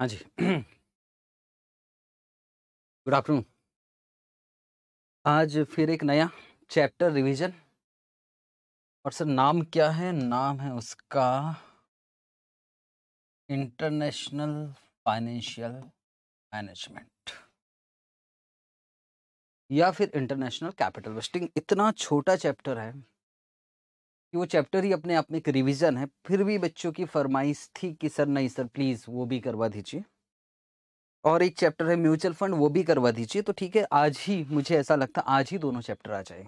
हाँ जी। Good afternoon. आज फिर एक नया चैप्टर रिवीजन। और सर नाम क्या है? नाम है उसका इंटरनेशनल फाइनेंशियल मैनेजमेंट या फिर इंटरनेशनल कैपिटल वेस्टिंग इतना छोटा चैप्टर है। कि वो चैप्टर ही अपने आप में एक रिविज़न है फिर भी बच्चों की फरमाइश थी कि सर नहीं सर प्लीज़ वो भी करवा दीजिए और एक चैप्टर है म्यूचुअल फंड वो भी करवा दीजिए तो ठीक है आज ही मुझे ऐसा लगता आज ही दोनों चैप्टर आ जाए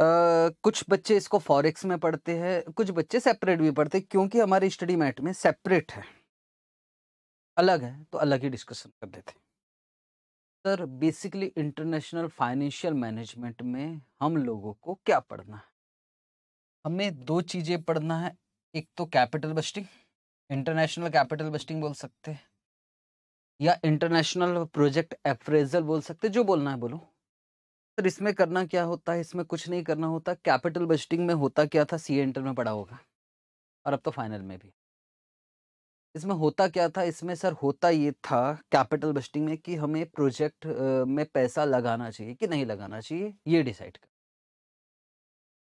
Uh, कुछ बच्चे इसको फॉरेक्स में पढ़ते हैं कुछ बच्चे सेपरेट भी पढ़ते हैं क्योंकि हमारे स्टडी मैट में सेपरेट है अलग है तो अलग ही डिस्कशन कर लेते हैं sir basically international financial management में हम लोगों को क्या पढ़ना है हमें दो चीज़ें पढ़ना है एक तो capital budgeting international capital budgeting बोल सकते हैं या इंटरनेशनल प्रोजेक्ट अप्रेजल बोल सकते जो बोलना है बोलो सर इसमें करना क्या होता है इसमें कुछ नहीं करना होता कैपिटल बजटिंग में होता क्या था सी इंटर में पढ़ा होगा और अब तो फाइनल में भी इसमें होता क्या था इसमें सर होता ये था कैपिटल बस्टिंग में कि हमें प्रोजेक्ट में पैसा लगाना चाहिए कि नहीं लगाना चाहिए ये डिसाइड कर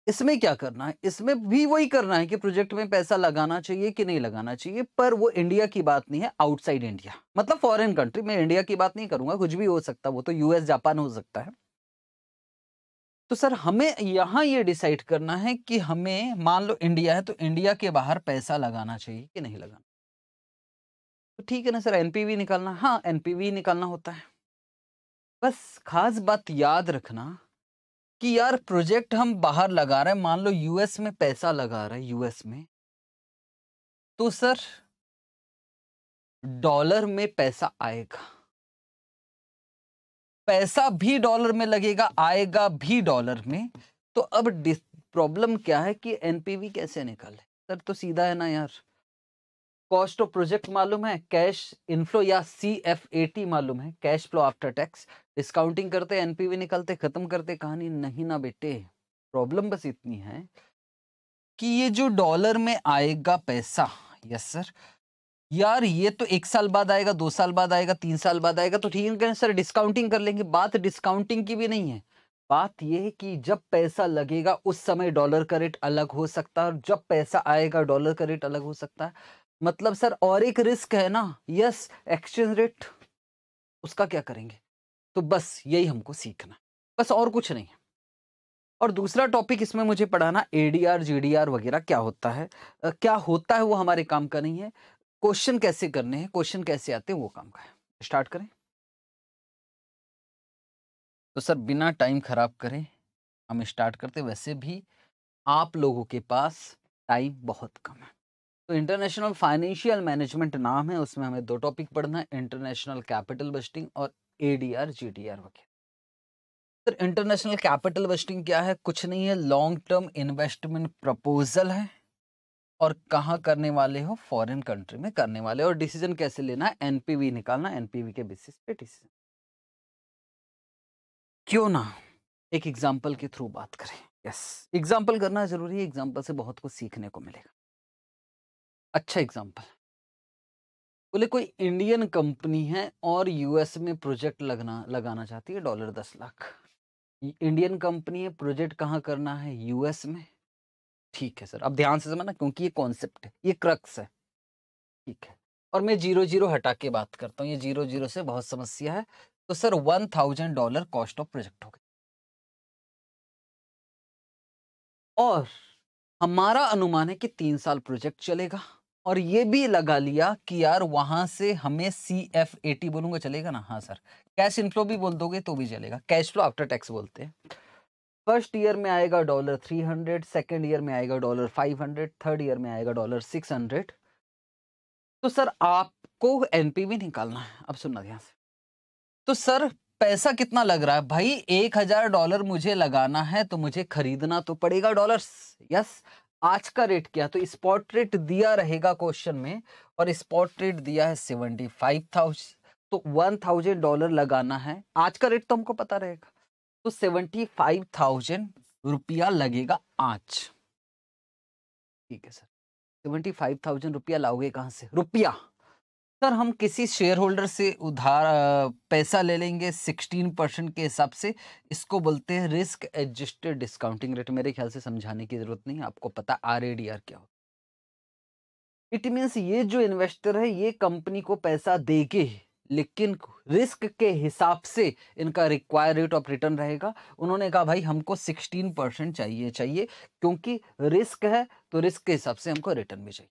इसमें क्या करना है इसमें भी वही करना है कि प्रोजेक्ट में पैसा लगाना चाहिए कि नहीं लगाना चाहिए पर वो इंडिया की बात नहीं है आउटसाइड इंडिया मतलब फॉरेन कंट्री मैं इंडिया की बात नहीं करूंगा कुछ भी हो सकता वो तो यूएस जापान हो सकता है तो सर हमें यहाँ ये डिसाइड करना है कि हमें मान लो इंडिया है तो इंडिया के बाहर पैसा लगाना चाहिए कि नहीं लगाना तो ठीक है ना सर एनपीवी निकालना हाँ एनपीवी निकालना होता है बस खास बात याद रखना कि यार प्रोजेक्ट हम बाहर लगा रहे हैं मान लो यूएस में पैसा लगा रहे हैं यूएस में तो सर डॉलर में पैसा आएगा पैसा भी डॉलर में लगेगा आएगा भी डॉलर में तो अब प्रॉब्लम क्या है कि एनपीवी कैसे निकाले सर तो सीधा है ना यार कॉस्ट ऑफ प्रोजेक्ट मालूम है कैश इनफ्लो या सी एफ ए टी मालूम है cash flow after tax discounting करते एनपीवी निकालते खत्म करते कहानी नहीं ना बेटे प्रॉब्लम बस इतनी है कि ये जो डॉलर में आएगा पैसा यस सर यार ये तो एक साल बाद आएगा दो साल बाद आएगा तीन साल बाद आएगा तो ठीक है सर डिस्काउंटिंग कर लेंगे बात डिस्काउंटिंग की भी नहीं है बात यह है कि जब पैसा लगेगा उस समय डॉलर का रेट अलग हो सकता है और जब पैसा आएगा डॉलर का रेट अलग हो सकता है मतलब सर और एक रिस्क है ना यस एक्सचेंज रेट उसका क्या करेंगे तो बस यही हमको सीखना बस और कुछ नहीं है और दूसरा टॉपिक इसमें मुझे पढ़ाना A D R D R वगैरह क्या होता है आ, क्या होता है वो हमारे काम का नहीं है क्वेश्चन कैसे करने हैं क्वेश्चन कैसे आते हैं वो काम का है स्टार्ट करें तो सर बिना टाइम खराब करें हम स्टार्ट करते वैसे भी आप लोगों के पास टाइम बहुत कम है तो इंटरनेशनल फाइनेंशियल मैनेजमेंट नाम है उसमें हमें दो टॉपिक पढ़ना है इंटरनेशनल कैपिटल बस्टिंग और ADR D G D R वगैरह सर इंटरनेशनल कैपिटल बस्टिंग क्या है कुछ नहीं है लॉन्ग टर्म इन्वेस्टमेंट प्रपोजल है और कहाँ करने वाले हो फॉरेन कंट्री में करने वाले और डिसीजन कैसे लेना है एनपीवी निकालना एनपीवी के बेसिस पे डिसीजन क्यों ना एक एग्जाम्पल के थ्रू बात करें यस yes. एग्जाम्पल करना जरूरी है एग्जाम्पल से बहुत कुछ सीखने को मिलेगा अच्छा एग्जाम्पल बोले कोई इंडियन कंपनी है और यूएस में प्रोजेक्ट लगना लगाना चाहती है डॉलर दस लाख इंडियन कंपनी है प्रोजेक्ट कहाँ करना है यूएस में ठीक है सर अब ध्यान से समझना क्योंकि ये कॉन्सेप्ट है ये क्रक्स है ठीक है और मैं जीरो जीरो हटा के बात करता हूँ ये जीरो जीरो से बहुत समस्या है तो sir one thousand dollar cost of project हो गई और हमारा अनुमान है कि तीन साल प्रोजेक्ट चलेगा और ये भी लगा लिया कि यार वहां से हमें सी एफ एटी बोलूंगा चलेगा ना हाँ सर कैश इनफ्लो भी बोल दोगे तो भी चलेगा कैश फ्लो आफ्टर टैक्स बोलते हैं फर्स्ट ईयर में आएगा dollar three hundred second year में आएगा dollar five hundred third year में आएगा डॉलर सिक्स हंड्रेड तो सर आपको एनपीवी निकालना है अब सुनना ध्यान से तो सर पैसा कितना लग रहा है भाई एक हजार डॉलर मुझे लगाना है तो मुझे खरीदना तो पड़ेगा डॉलर्स यस आज का रेट क्या तो स्पॉट रेट दिया रहेगा क्वेश्चन में और स्पॉट रेट दिया है सेवेंटी फाइव थाउजेंड तो वन थाउजेंड डॉलर लगाना है आज का रेट तो हमको पता रहेगा तो सेवेंटी फाइव थाउजेंड रुपया लगेगा आज ठीक है सर सेवेंटी फाइव थाउजेंड रुपया लाओगे कहाँ से रुपया सर हम किसी शेयर होल्डर से उधार पैसा ले लेंगे सिक्सटीन परसेंट के हिसाब से इसको बोलते हैं रिस्क एडजस्टेड डिस्काउंटिंग रेट मेरे ख्याल से समझाने की जरूरत नहीं आपको पता आर ए डी आर क्या होता इट मीन्स ये जो इन्वेस्टर है ये कंपनी को पैसा देके लेकिन रिस्क के हिसाब से इनका रिक्वायर रेट ऑफ रिटर्न रहेगा उन्होंने कहा भाई हमको सिक्सटीन परसेंट चाहिए चाहिए क्योंकि रिस्क है तो रिस्क के हिसाब से हमको रिटर्न भी चाहिए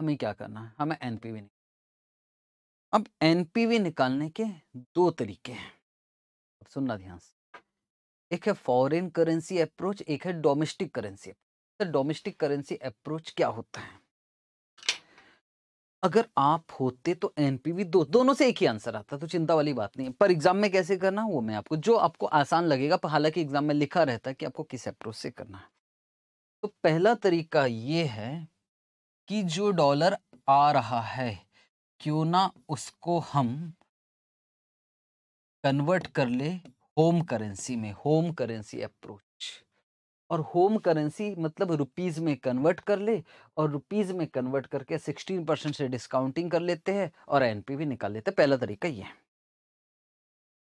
हमें क्या करना है हमें एनपीवी निकालना अब एनपीवी निकालने के दो तरीके हैं अब सुनना ध्यान से एक है फॉरेन करेंसी अप्रोच एक है डोमेस्टिक करेंसी तो डोमेस्टिक करेंसी अप्रोच क्या होता है अगर आप होते तो एनपीवी दो दोनों से एक ही आंसर आता तो चिंता वाली बात नहीं है पर एग्जाम में कैसे करना वो मैं आपको जो आपको आसान लगेगा पर हालांकि एग्जाम में लिखा रहता है कि आपको किस अप्रोच से करना है तो पहला तरीका ये है कि जो डॉलर आ रहा है क्यों ना उसको हम कन्वर्ट कर ले होम करेंसी में होम करेंसी अप्रोच और होम करेंसी मतलब रुपीस में कन्वर्ट कर ले और रुपीज़ में कन्वर्ट करके सिक्सटीन परसेंट से डिस्काउंटिंग कर लेते हैं और एनपीवी निकाल लेते हैं पहला तरीका ये है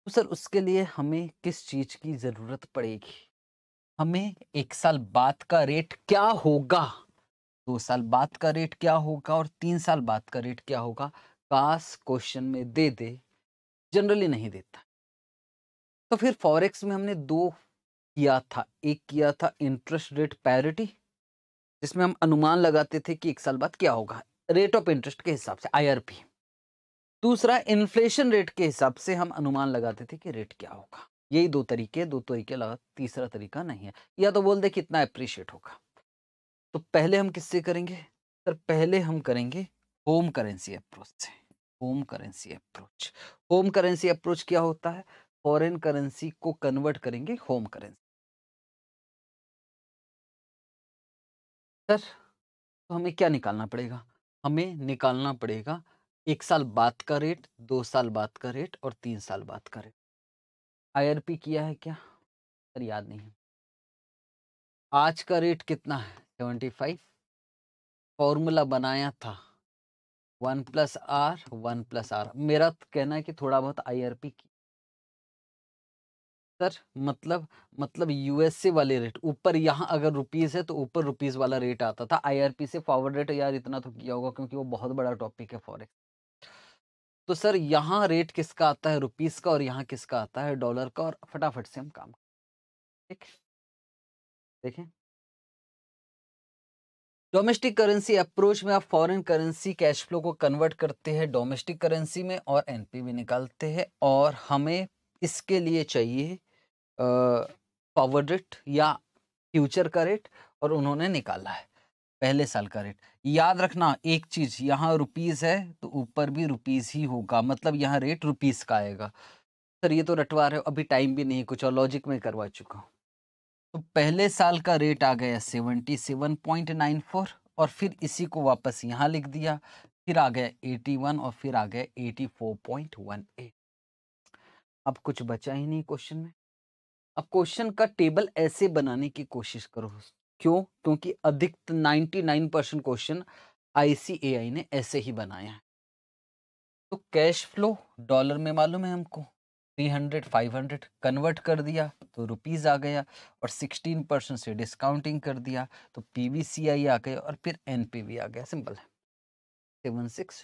तो सर उसके लिए हमें किस चीज़ की ज़रूरत पड़ेगी हमें एक साल बाद का रेट क्या होगा दो साल बाद का रेट क्या होगा और तीन साल बाद का रेट क्या होगा काश क्वेश्चन में दे दे जनरली नहीं देता तो फिर फॉरेक्स में हमने दो किया था एक किया था इंटरेस्ट रेट पैरिटी जिसमें हम अनुमान लगाते थे कि एक साल बाद क्या होगा रेट ऑफ इंटरेस्ट के हिसाब से आईआरपी दूसरा इन्फ्लेशन रेट के हिसाब से हम अनुमान लगाते थे कि रेट क्या होगा यही दो तरीके दो तरीके लगा तीसरा तरीका नहीं है या तो बोल दे कितना इतना अप्रिशिएट होगा तो पहले हम किससे करेंगे सर पहले हम करेंगे होम करेंसी अप्रोच से home currency approach home currency approach क्या होता है फॉरेन करेंसी को कन्वर्ट करेंगे होम करेंसी सर तो हमें क्या निकालना पड़ेगा हमें निकालना पड़ेगा एक साल बाद का रेट दो साल बाद का रेट और तीन साल बाद का रेट आईआरपी किया है क्या सर याद नहीं है आज का रेट कितना है सेवेंटी फाइव फॉर्मूला बनाया था one plus R one plus R मेरा तो कहना है कि थोड़ा बहुत आईआरपी की सर मतलब मतलब यूएसए वाले रेट ऊपर यहाँ अगर रुपीस है तो ऊपर रुपीस वाला रेट आता था आईआरपी से फॉरवर्ड रेट यार इतना तो किया होगा क्योंकि वो बहुत बड़ा टॉपिक है फॉरेक्स तो सर यहाँ रेट किसका आता है रुपीस का और यहाँ किसका आता है डॉलर का और फटाफट से हम काम ठीक देखें डोमेस्टिक करेंसी अप्रोच में आप फॉरेन करेंसी कैश फ्लो को कन्वर्ट करते हैं डोमेस्टिक करेंसी में और एनपीवी निकालते हैं और हमें इसके लिए चाहिए फॉवर्ड रेट या फ्यूचर का रेट और उन्होंने निकाला है पहले साल का रेट याद रखना एक चीज़ यहाँ रुपीज़ है तो ऊपर भी रुपीज़ ही होगा मतलब यहाँ रेट रुपीज़ का आएगा सर ये तो रटवा रहे हो अभी टाइम भी नहीं कुछ और लॉजिक में करवा चुका हूँ तो पहले साल का रेट आ गया seventy seven point nine four और फिर इसी को वापस यहाँ लिख दिया फिर आ गया एटी वन और फिर आ गया eighty four point one eight अब कुछ बचा ही नहीं क्वेश्चन में अब क्वेश्चन का टेबल ऐसे बनाने की कोशिश करो क्यों क्योंकि नाइन्टी 99 परसेंट क्वेश्चन आईसीएआई ने ऐसे ही बनाया है तो कैश फ्लो डॉलर में मालूम है हमको three hundred five hundred convert कर दिया तो रुपीज़ आ गया और सिक्सटीन परसेंट से डिस्काउंटिंग कर दिया तो पी सी आई आ गया और फिर एन पी आ गया सिंपल है सेवन सिक्स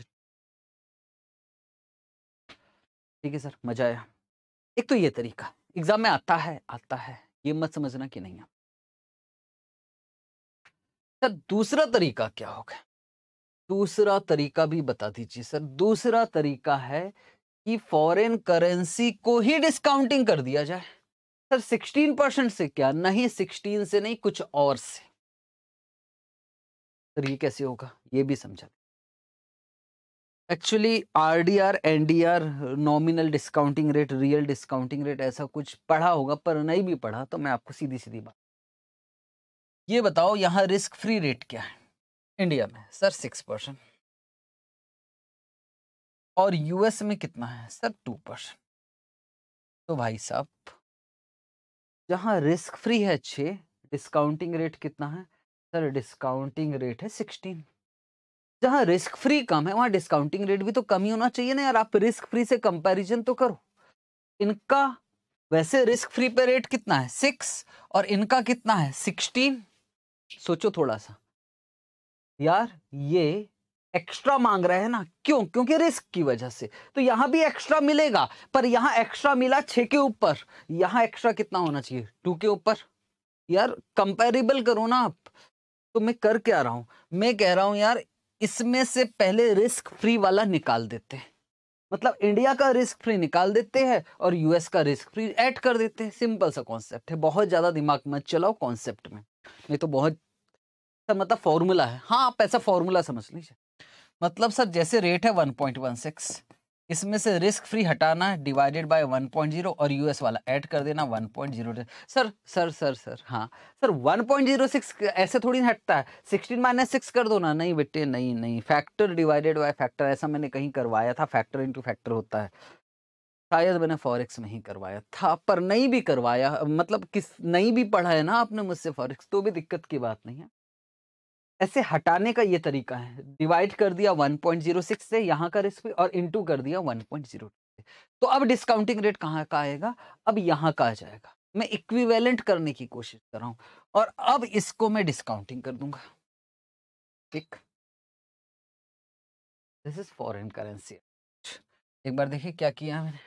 ठीक है सर मजा आया एक तो ये तरीका एग्जाम में आता है आता है ये मत समझना कि नहीं सर दूसरा तरीका क्या होगा दूसरा तरीका भी बता दीजिए सर दूसरा तरीका है कि फॉरेन करेंसी को ही डिस्काउंटिंग कर दिया जाए सर 16 परसेंट से क्या नहीं 16 से नहीं कुछ और से सर ये कैसे होगा ये भी समझा actually R D R N D R nominal discounting rate real discounting rate ऐसा कुछ पढ़ा होगा पर नहीं भी पढ़ा तो मैं आपको सीधी सीधी बात ये बताओ यहाँ रिस्क फ्री रेट क्या है इंडिया में सर सिक्स परसेंट और यूएस में कितना है सर टू परसेंट तो भाई साहब जहाँ रिस्क फ्री है छ डिस्काउंटिंग रेट कितना है सर डिस्काउंटिंग रेट है सिक्सटीन जहाँ रिस्क फ्री कम है वहाँ डिस्काउंटिंग रेट भी तो कम ही होना चाहिए ना यार आप रिस्क फ्री से कंपेरिजन तो करो इनका वैसे रिस्क फ्री पे रेट कितना है सिक्स और इनका कितना है सिक्सटीन सोचो थोड़ा सा यार ये एक्स्ट्रा मांग रहे हैं ना क्यों क्योंकि रिस्क की वजह से तो यहाँ भी एक्स्ट्रा मिलेगा पर यहां एक्स्ट्रा मिला छः के ऊपर यहां एक्स्ट्रा कितना होना चाहिए टू के ऊपर यार कंपेरेबल करो ना आप तो मैं कर क्या रहा हूँ मैं कह रहा हूं यार इसमें से पहले रिस्क फ्री वाला निकाल देते हैं मतलब इंडिया का रिस्क फ्री निकाल देते हैं और यूएस का रिस्क फ्री ऐड कर देते हैं सिंपल सा कॉन्सेप्ट है बहुत ज़्यादा दिमाग मत चलाओ कॉन्सेप्ट में नहीं तो बहुत सर मतलब फॉर्मूला है हाँ आप ऐसा फॉर्मूला समझ लीजिए मतलब सर जैसे रेट है 1.16 इसमें से रिस्क फ्री हटाना डिवाइडेड बाय 1.0 और यूएस वाला ऐड कर देना 1.0 सर सर सर सर हाँ सर 1.06 ऐसे थोड़ी हटता है 16 माइनस सिक्स कर दो ना नहीं बेटे नहीं नहीं फैक्टर डिवाइडेड बाय फैक्टर ऐसा मैंने कहीं करवाया था फैक्टर इंटू फैक्टर होता है शायद मैंने फॉरेक्स में ही करवाया था पर नहीं भी करवाया मतलब किस नहीं भी पढ़ा है ना आपने मुझसे फॉरेक्स तो भी दिक्कत की बात नहीं है ऐसे हटाने का ये तरीका है डिवाइड कर दिया 1.06 से यहाँ का रेसिपी और इनटू कर दिया 1.02 से तो अब डिस्काउंटिंग रेट कहाँ का आएगा अब यहाँ का आ जाएगा मैं इक्विवेलेंट करने की कोशिश कर रहा हूँ और अब इसको मैं डिस्काउंटिंग कर दूंगा ठीक दिस इज फॉरेन करेंसी एक बार देखिए क्या किया मैंने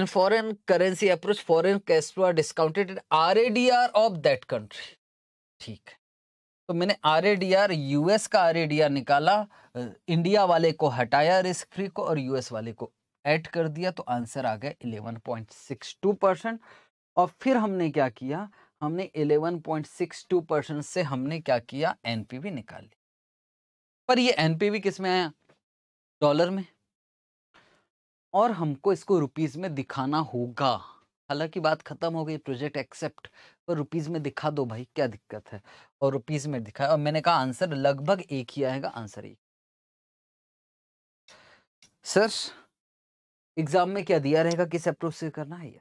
in foreign currency approach foreign cash flow discounted R A D R of that country ठीक है तो मैंने आर यूएस का आर निकाला इंडिया वाले को हटाया रिस्क फ्री को और यूएस वाले को ऐड कर दिया तो आंसर आ गया 11.62 परसेंट और फिर हमने क्या किया हमने 11.62 परसेंट से हमने क्या किया एनपीवी निकाल ली पर ये एनपीवी किस में आया डॉलर में और हमको इसको रुपीस में दिखाना होगा हालांकि बात खत्म हो गई प्रोजेक्ट एक्सेप्ट पर रुपीज़ में दिखा दो भाई क्या दिक्कत है और रुपीज़ में दिखा और मैंने कहा आंसर लगभग एक ही आएगा आंसर एक सर एग्ज़ाम में क्या दिया रहेगा किस अप्रोच से करना है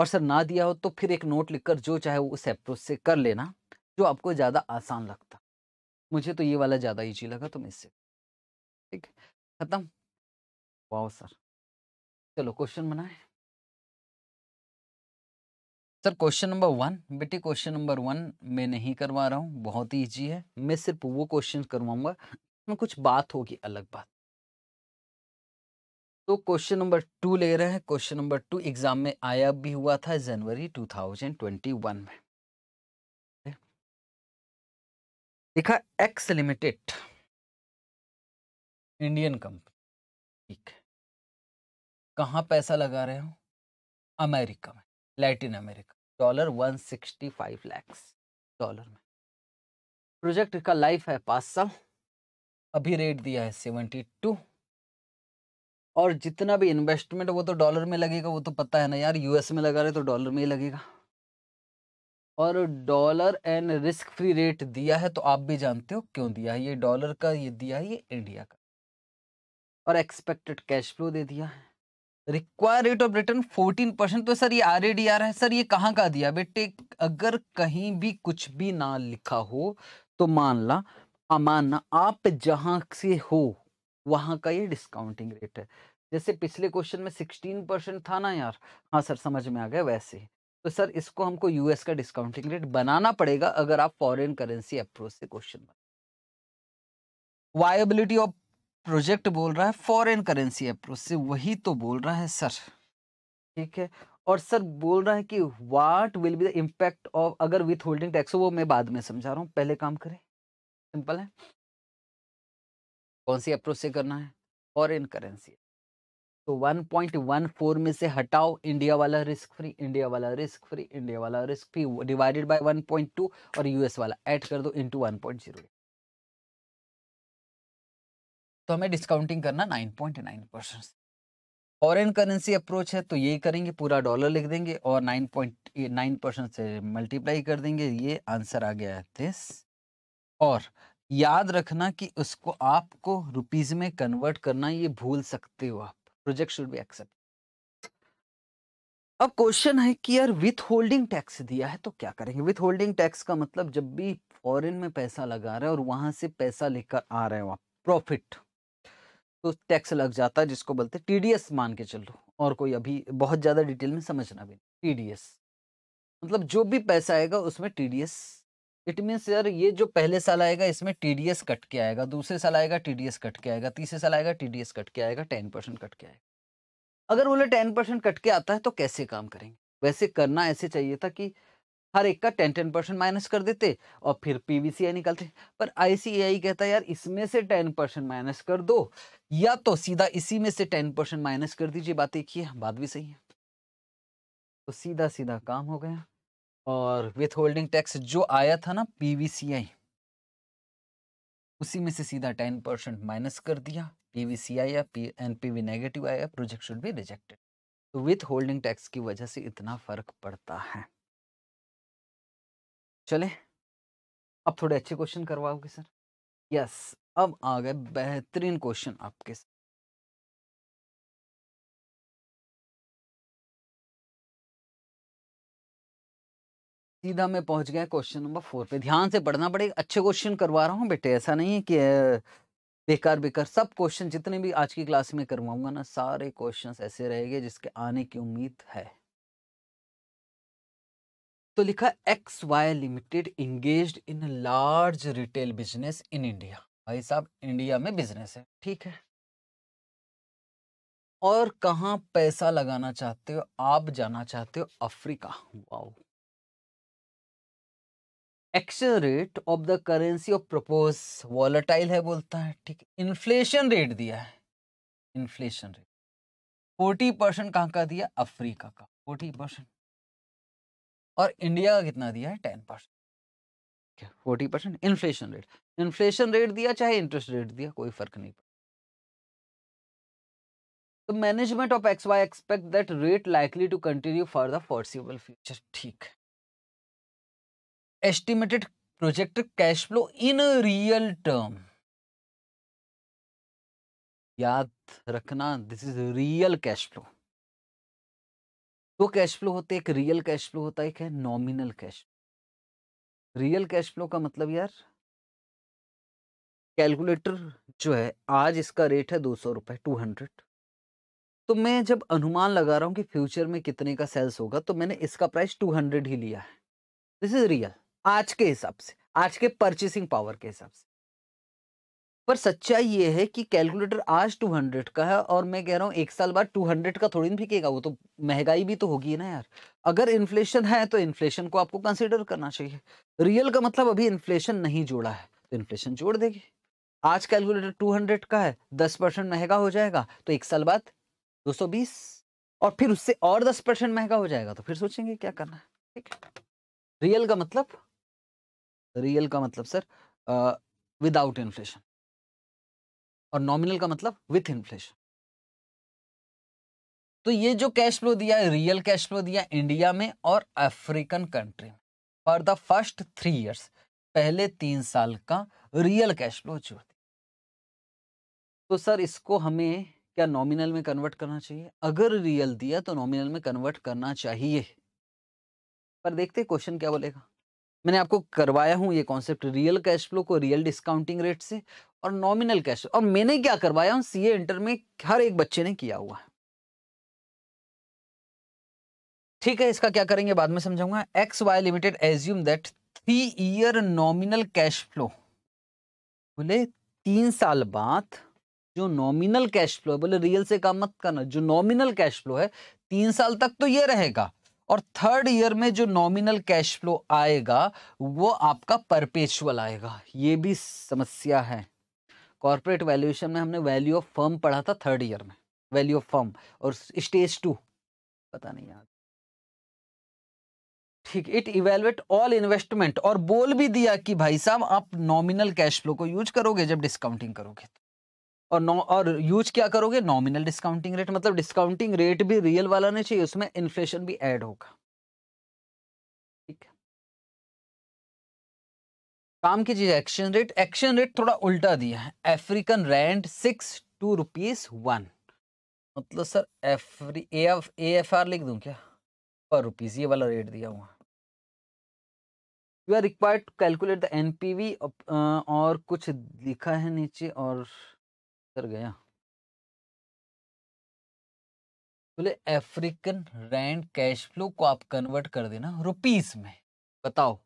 और सर ना दिया हो तो फिर एक नोट लिखकर जो चाहे वो उस अप्रोच से कर लेना जो आपको ज़्यादा आसान लगता मुझे तो ये वाला ज़्यादा ईजी लगा तुम तो इससे ठीक खत्म वाह सर चलो क्वेश्चन बनाए सर क्वेश्चन नंबर वन बेटे क्वेश्चन नंबर वन मैं नहीं करवा रहा हूँ बहुत ही ईजी है मैं सिर्फ वो क्वेश्चन करवाऊंगा उसमें कुछ बात होगी अलग बात तो क्वेश्चन नंबर टू ले रहे हैं क्वेश्चन नंबर टू एग्जाम में आया भी हुआ था जनवरी 2021 में लिखा एक्स लिमिटेड इंडियन कंपनी ठीक है कहाँ पैसा लगा रहे हो अमेरिका में Latin America dollar one sixty five lakhs dollar में प्रोजेक्ट का लाइफ है पाँच साल अभी रेट दिया है सेवेंटी टू और जितना भी इन्वेस्टमेंट वो तो डॉलर में लगेगा वो तो पता है ना यार यूएस में लगा रहे तो डॉलर में ही लगेगा और dollar and risk free rate दिया है तो आप भी जानते हो क्यों दिया है ये डॉलर का ये दिया है ये इंडिया का और एक्सपेक्टेड कैश फ्लो दे दिया है require rate of return fourteen percent तो सर ये आर है सर ये कहाँ का दिया बेटे अगर कहीं भी कुछ भी ना लिखा हो तो मान ला हाँ, मानना आप जहां से हो वहां का ये डिस्काउंटिंग रेट है जैसे पिछले क्वेश्चन में सिक्सटीन परसेंट था ना यार हाँ सर समझ में आ गया वैसे तो सर इसको हमको यूएस का डिस्काउंटिंग रेट बनाना पड़ेगा अगर आप फॉरेन करेंसी अप्रोच से क्वेश्चन वायबिलिटी ऑफ प्रोजेक्ट बोल रहा है फॉरेन करेंसी अप्रोच से वही तो बोल रहा है सर ठीक है और सर बोल रहा है कि what will be the impact of अगर विथ होल्डिंग टैक्स हो वो मैं बाद में समझा रहा हूँ पहले काम करें सिंपल है कौन सी अप्रोच से करना है फॉरेन करेंसी तो 1.14 में से हटाओ इंडिया वाला रिस्क फ्री इंडिया वाला रिस्क फ्री इंडिया वाला रिस्क फ्री डिवाइडेड बाय 1.2 और यूएस वाला ऐड कर दो इनटू 1.0 तो हमें डिस्काउंटिंग करना 9.9 परसेंट फॉरन करेंसी अप्रोच है तो यही करेंगे पूरा डॉलर लिख देंगे और 9.9 परसेंट से मल्टीप्लाई कर देंगे ये आंसर आ गया है दिस और याद रखना कि उसको आपको रुपीज में कन्वर्ट करना ये भूल सकते हो आप प्रोजेक्ट शुड बी एक्सेप्ट अब क्वेश्चन है कि यार विथ होल्डिंग टैक्स दिया है तो क्या करेंगे विथ होल्डिंग टैक्स का मतलब जब भी फॉरेन में पैसा लगा रहे हैं और वहां से पैसा लेकर आ रहे हो आप प्रॉफिट तो टैक्स लग जाता है जिसको बोलते हैं एस मान के चलो और कोई अभी बहुत ज़्यादा डिटेल में समझना भी नहीं एस मतलब जो भी पैसा आएगा उसमें एस इट मीन्स यार ये जो पहले साल आएगा इसमें एस कट के आएगा दूसरे साल आएगा एस कट के आएगा तीसरे साल आएगा एस कट के आएगा टेन परसेंट कट के आएगा अगर बोले टेन परसेंट कट के आता है तो कैसे काम करेंगे वैसे करना ऐसे चाहिए था कि हर एक का टेन टेन परसेंट माइनस कर देते और फिर पीवीसीआई निकालते पर आईसीएआई कहता है यार इसमें से टेन परसेंट माइनस कर दो या तो सीधा इसी में से टेन परसेंट माइनस कर दीजिए बात एक ही है बात भी सही है तो सीधा सीधा काम हो गया और विथ होल्डिंग टैक्स जो आया था ना पीवीसीआई उसी में से सीधा टेन परसेंट माइनस कर दिया पीवीसीआई या पी एनपीवी नेगेटिव आया प्रोजेक्ट शुड बी रिजेक्टेड तो विथ होल्डिंग टैक्स की वजह से इतना फर्क पड़ता है चले अब थोड़े अच्छे क्वेश्चन करवाओगे सर यस अब आ गए बेहतरीन क्वेश्चन आपके सर सीधा मैं पहुंच गया क्वेश्चन नंबर फोर पे ध्यान से पढ़ना पड़ेगा अच्छे क्वेश्चन करवा रहा हूं बेटे ऐसा नहीं है कि बेकार बेकार सब क्वेश्चन जितने भी आज की क्लास में करवाऊंगा ना सारे क्वेश्चंस ऐसे रहेंगे जिसके आने की उम्मीद है तो लिखा X Y limited engage in large retail business in India भाई साहब इंडिया में बिजनेस है ठीक है और कहा पैसा लगाना चाहते हो आप जाना चाहते हो Africa wow exchange rate of the currency of propose volatile है बोलता है ठीक इन्फ्लेशन रेट दिया है इन्फ्लेशन रेट फोर्टी परसेंट कहाँ का दिया अफ्रीका का फोर्टी परसेंट और इंडिया का कितना दिया है ten percent forty percent inflation rate inflation rate दिया चाहे इंटरेस्ट रेट दिया कोई फर्क नहीं पड़ता तो management of X Y expect that rate likely to continue for the foreseeable future ठीक है estimated project cash flow in real term याद रखना this is real cash flow दो तो कैश फ्लो होते एक रियल कैश फ्लो होता है एक है nominal cash real cash flow का मतलब यार कैलकुलेटर जो है आज इसका रेट है दो सौ रुपये टू हंड्रेड तो मैं जब अनुमान लगा रहा हूँ कि फ्यूचर में कितने का सेल्स होगा तो मैंने इसका प्राइस टू हंड्रेड ही लिया है दिस इज रियल आज के हिसाब से आज के परचेसिंग पावर के हिसाब से पर सच्चाई ये है कि कैलकुलेटर आज 200 का है और मैं कह रहा हूँ एक साल बाद 200 का थोड़ी ना बिकेगा वो तो महंगाई भी तो होगी ना यार अगर इन्फ्लेशन है तो इन्फ्लेशन को आपको कंसिडर करना चाहिए रियल का मतलब अभी इन्फ्लेशन नहीं जोड़ा है तो इन्फ्लेशन जोड़ देगी आज कैलकुलेटर 200 का है 10 परसेंट महंगा हो जाएगा तो एक साल बाद 220 और फिर उससे और 10 परसेंट महंगा हो जाएगा तो फिर सोचेंगे क्या करना है ठीक है रियल का मतलब रियल का मतलब सर विदाउट इन्फ्लेशन और नॉमिनल का मतलब विथ इन्फ्लेशन तो ये जो कैश फ्लो दिया है रियल कैश फ्लो दिया इंडिया में और अफ्रीकन कंट्री में for the first three years पहले तीन साल का रियल कैश फ्लो जोड़ दिया तो सर इसको हमें क्या नॉमिनल में कन्वर्ट करना चाहिए अगर रियल दिया तो नॉमिनल में कन्वर्ट करना चाहिए पर देखते क्वेश्चन क्या बोलेगा मैंने आपको करवाया हूं ये कॉन्सेप्ट रियल कैश फ्लो को रियल डिस्काउंटिंग रेट से और नॉमिनल कैश और मैंने क्या करवाया हूँ सीए इंटर में हर एक बच्चे ने किया हुआ है ठीक है इसका क्या करेंगे बाद में समझाऊंगा X Y limited assume that three year nominal cash flow बोले तीन साल बाद जो नॉमिनल कैश फ्लो है बोले रियल से काम मत करना जो नॉमिनल कैश फ्लो है तीन साल तक तो ये रहेगा और थर्ड ईयर में जो नॉमिनल कैश फ्लो आएगा वो आपका परपेचुअल आएगा ये भी समस्या है कॉर्पोरेट वैल्यूएशन में हमने वैल्यू ऑफ फर्म पढ़ा था थर्ड ईयर में वैल्यू ऑफ फर्म और स्टेज टू पता नहीं याद ठीक इट इवेलुएट ऑल इन्वेस्टमेंट और बोल भी दिया कि भाई साहब आप नॉमिनल कैश फ्लो को यूज करोगे जब डिस्काउंटिंग करोगे और नौ और यूज क्या करोगे नॉमिनल डिस्काउंटिंग रेट मतलब डिस्काउंटिंग रेट भी रियल वाला नहीं चाहिए उसमें इन्फ्लेशन भी ऐड होगा काम की चीज एक्शन रेट एक्शन रेट थोड़ा उल्टा दिया है African rent six two rupees one मतलब सर एफ्री A F A F R लिख दूँ क्या पर रुपीज़ ये वाला रेट दिया हुआ you are required to calculate the N P V और कुछ लिखा है नीचे और सर गया बोले अफ्रीकन रेंट कैश फ्लो को आप कन्वर्ट कर देना रुपीज में बताओ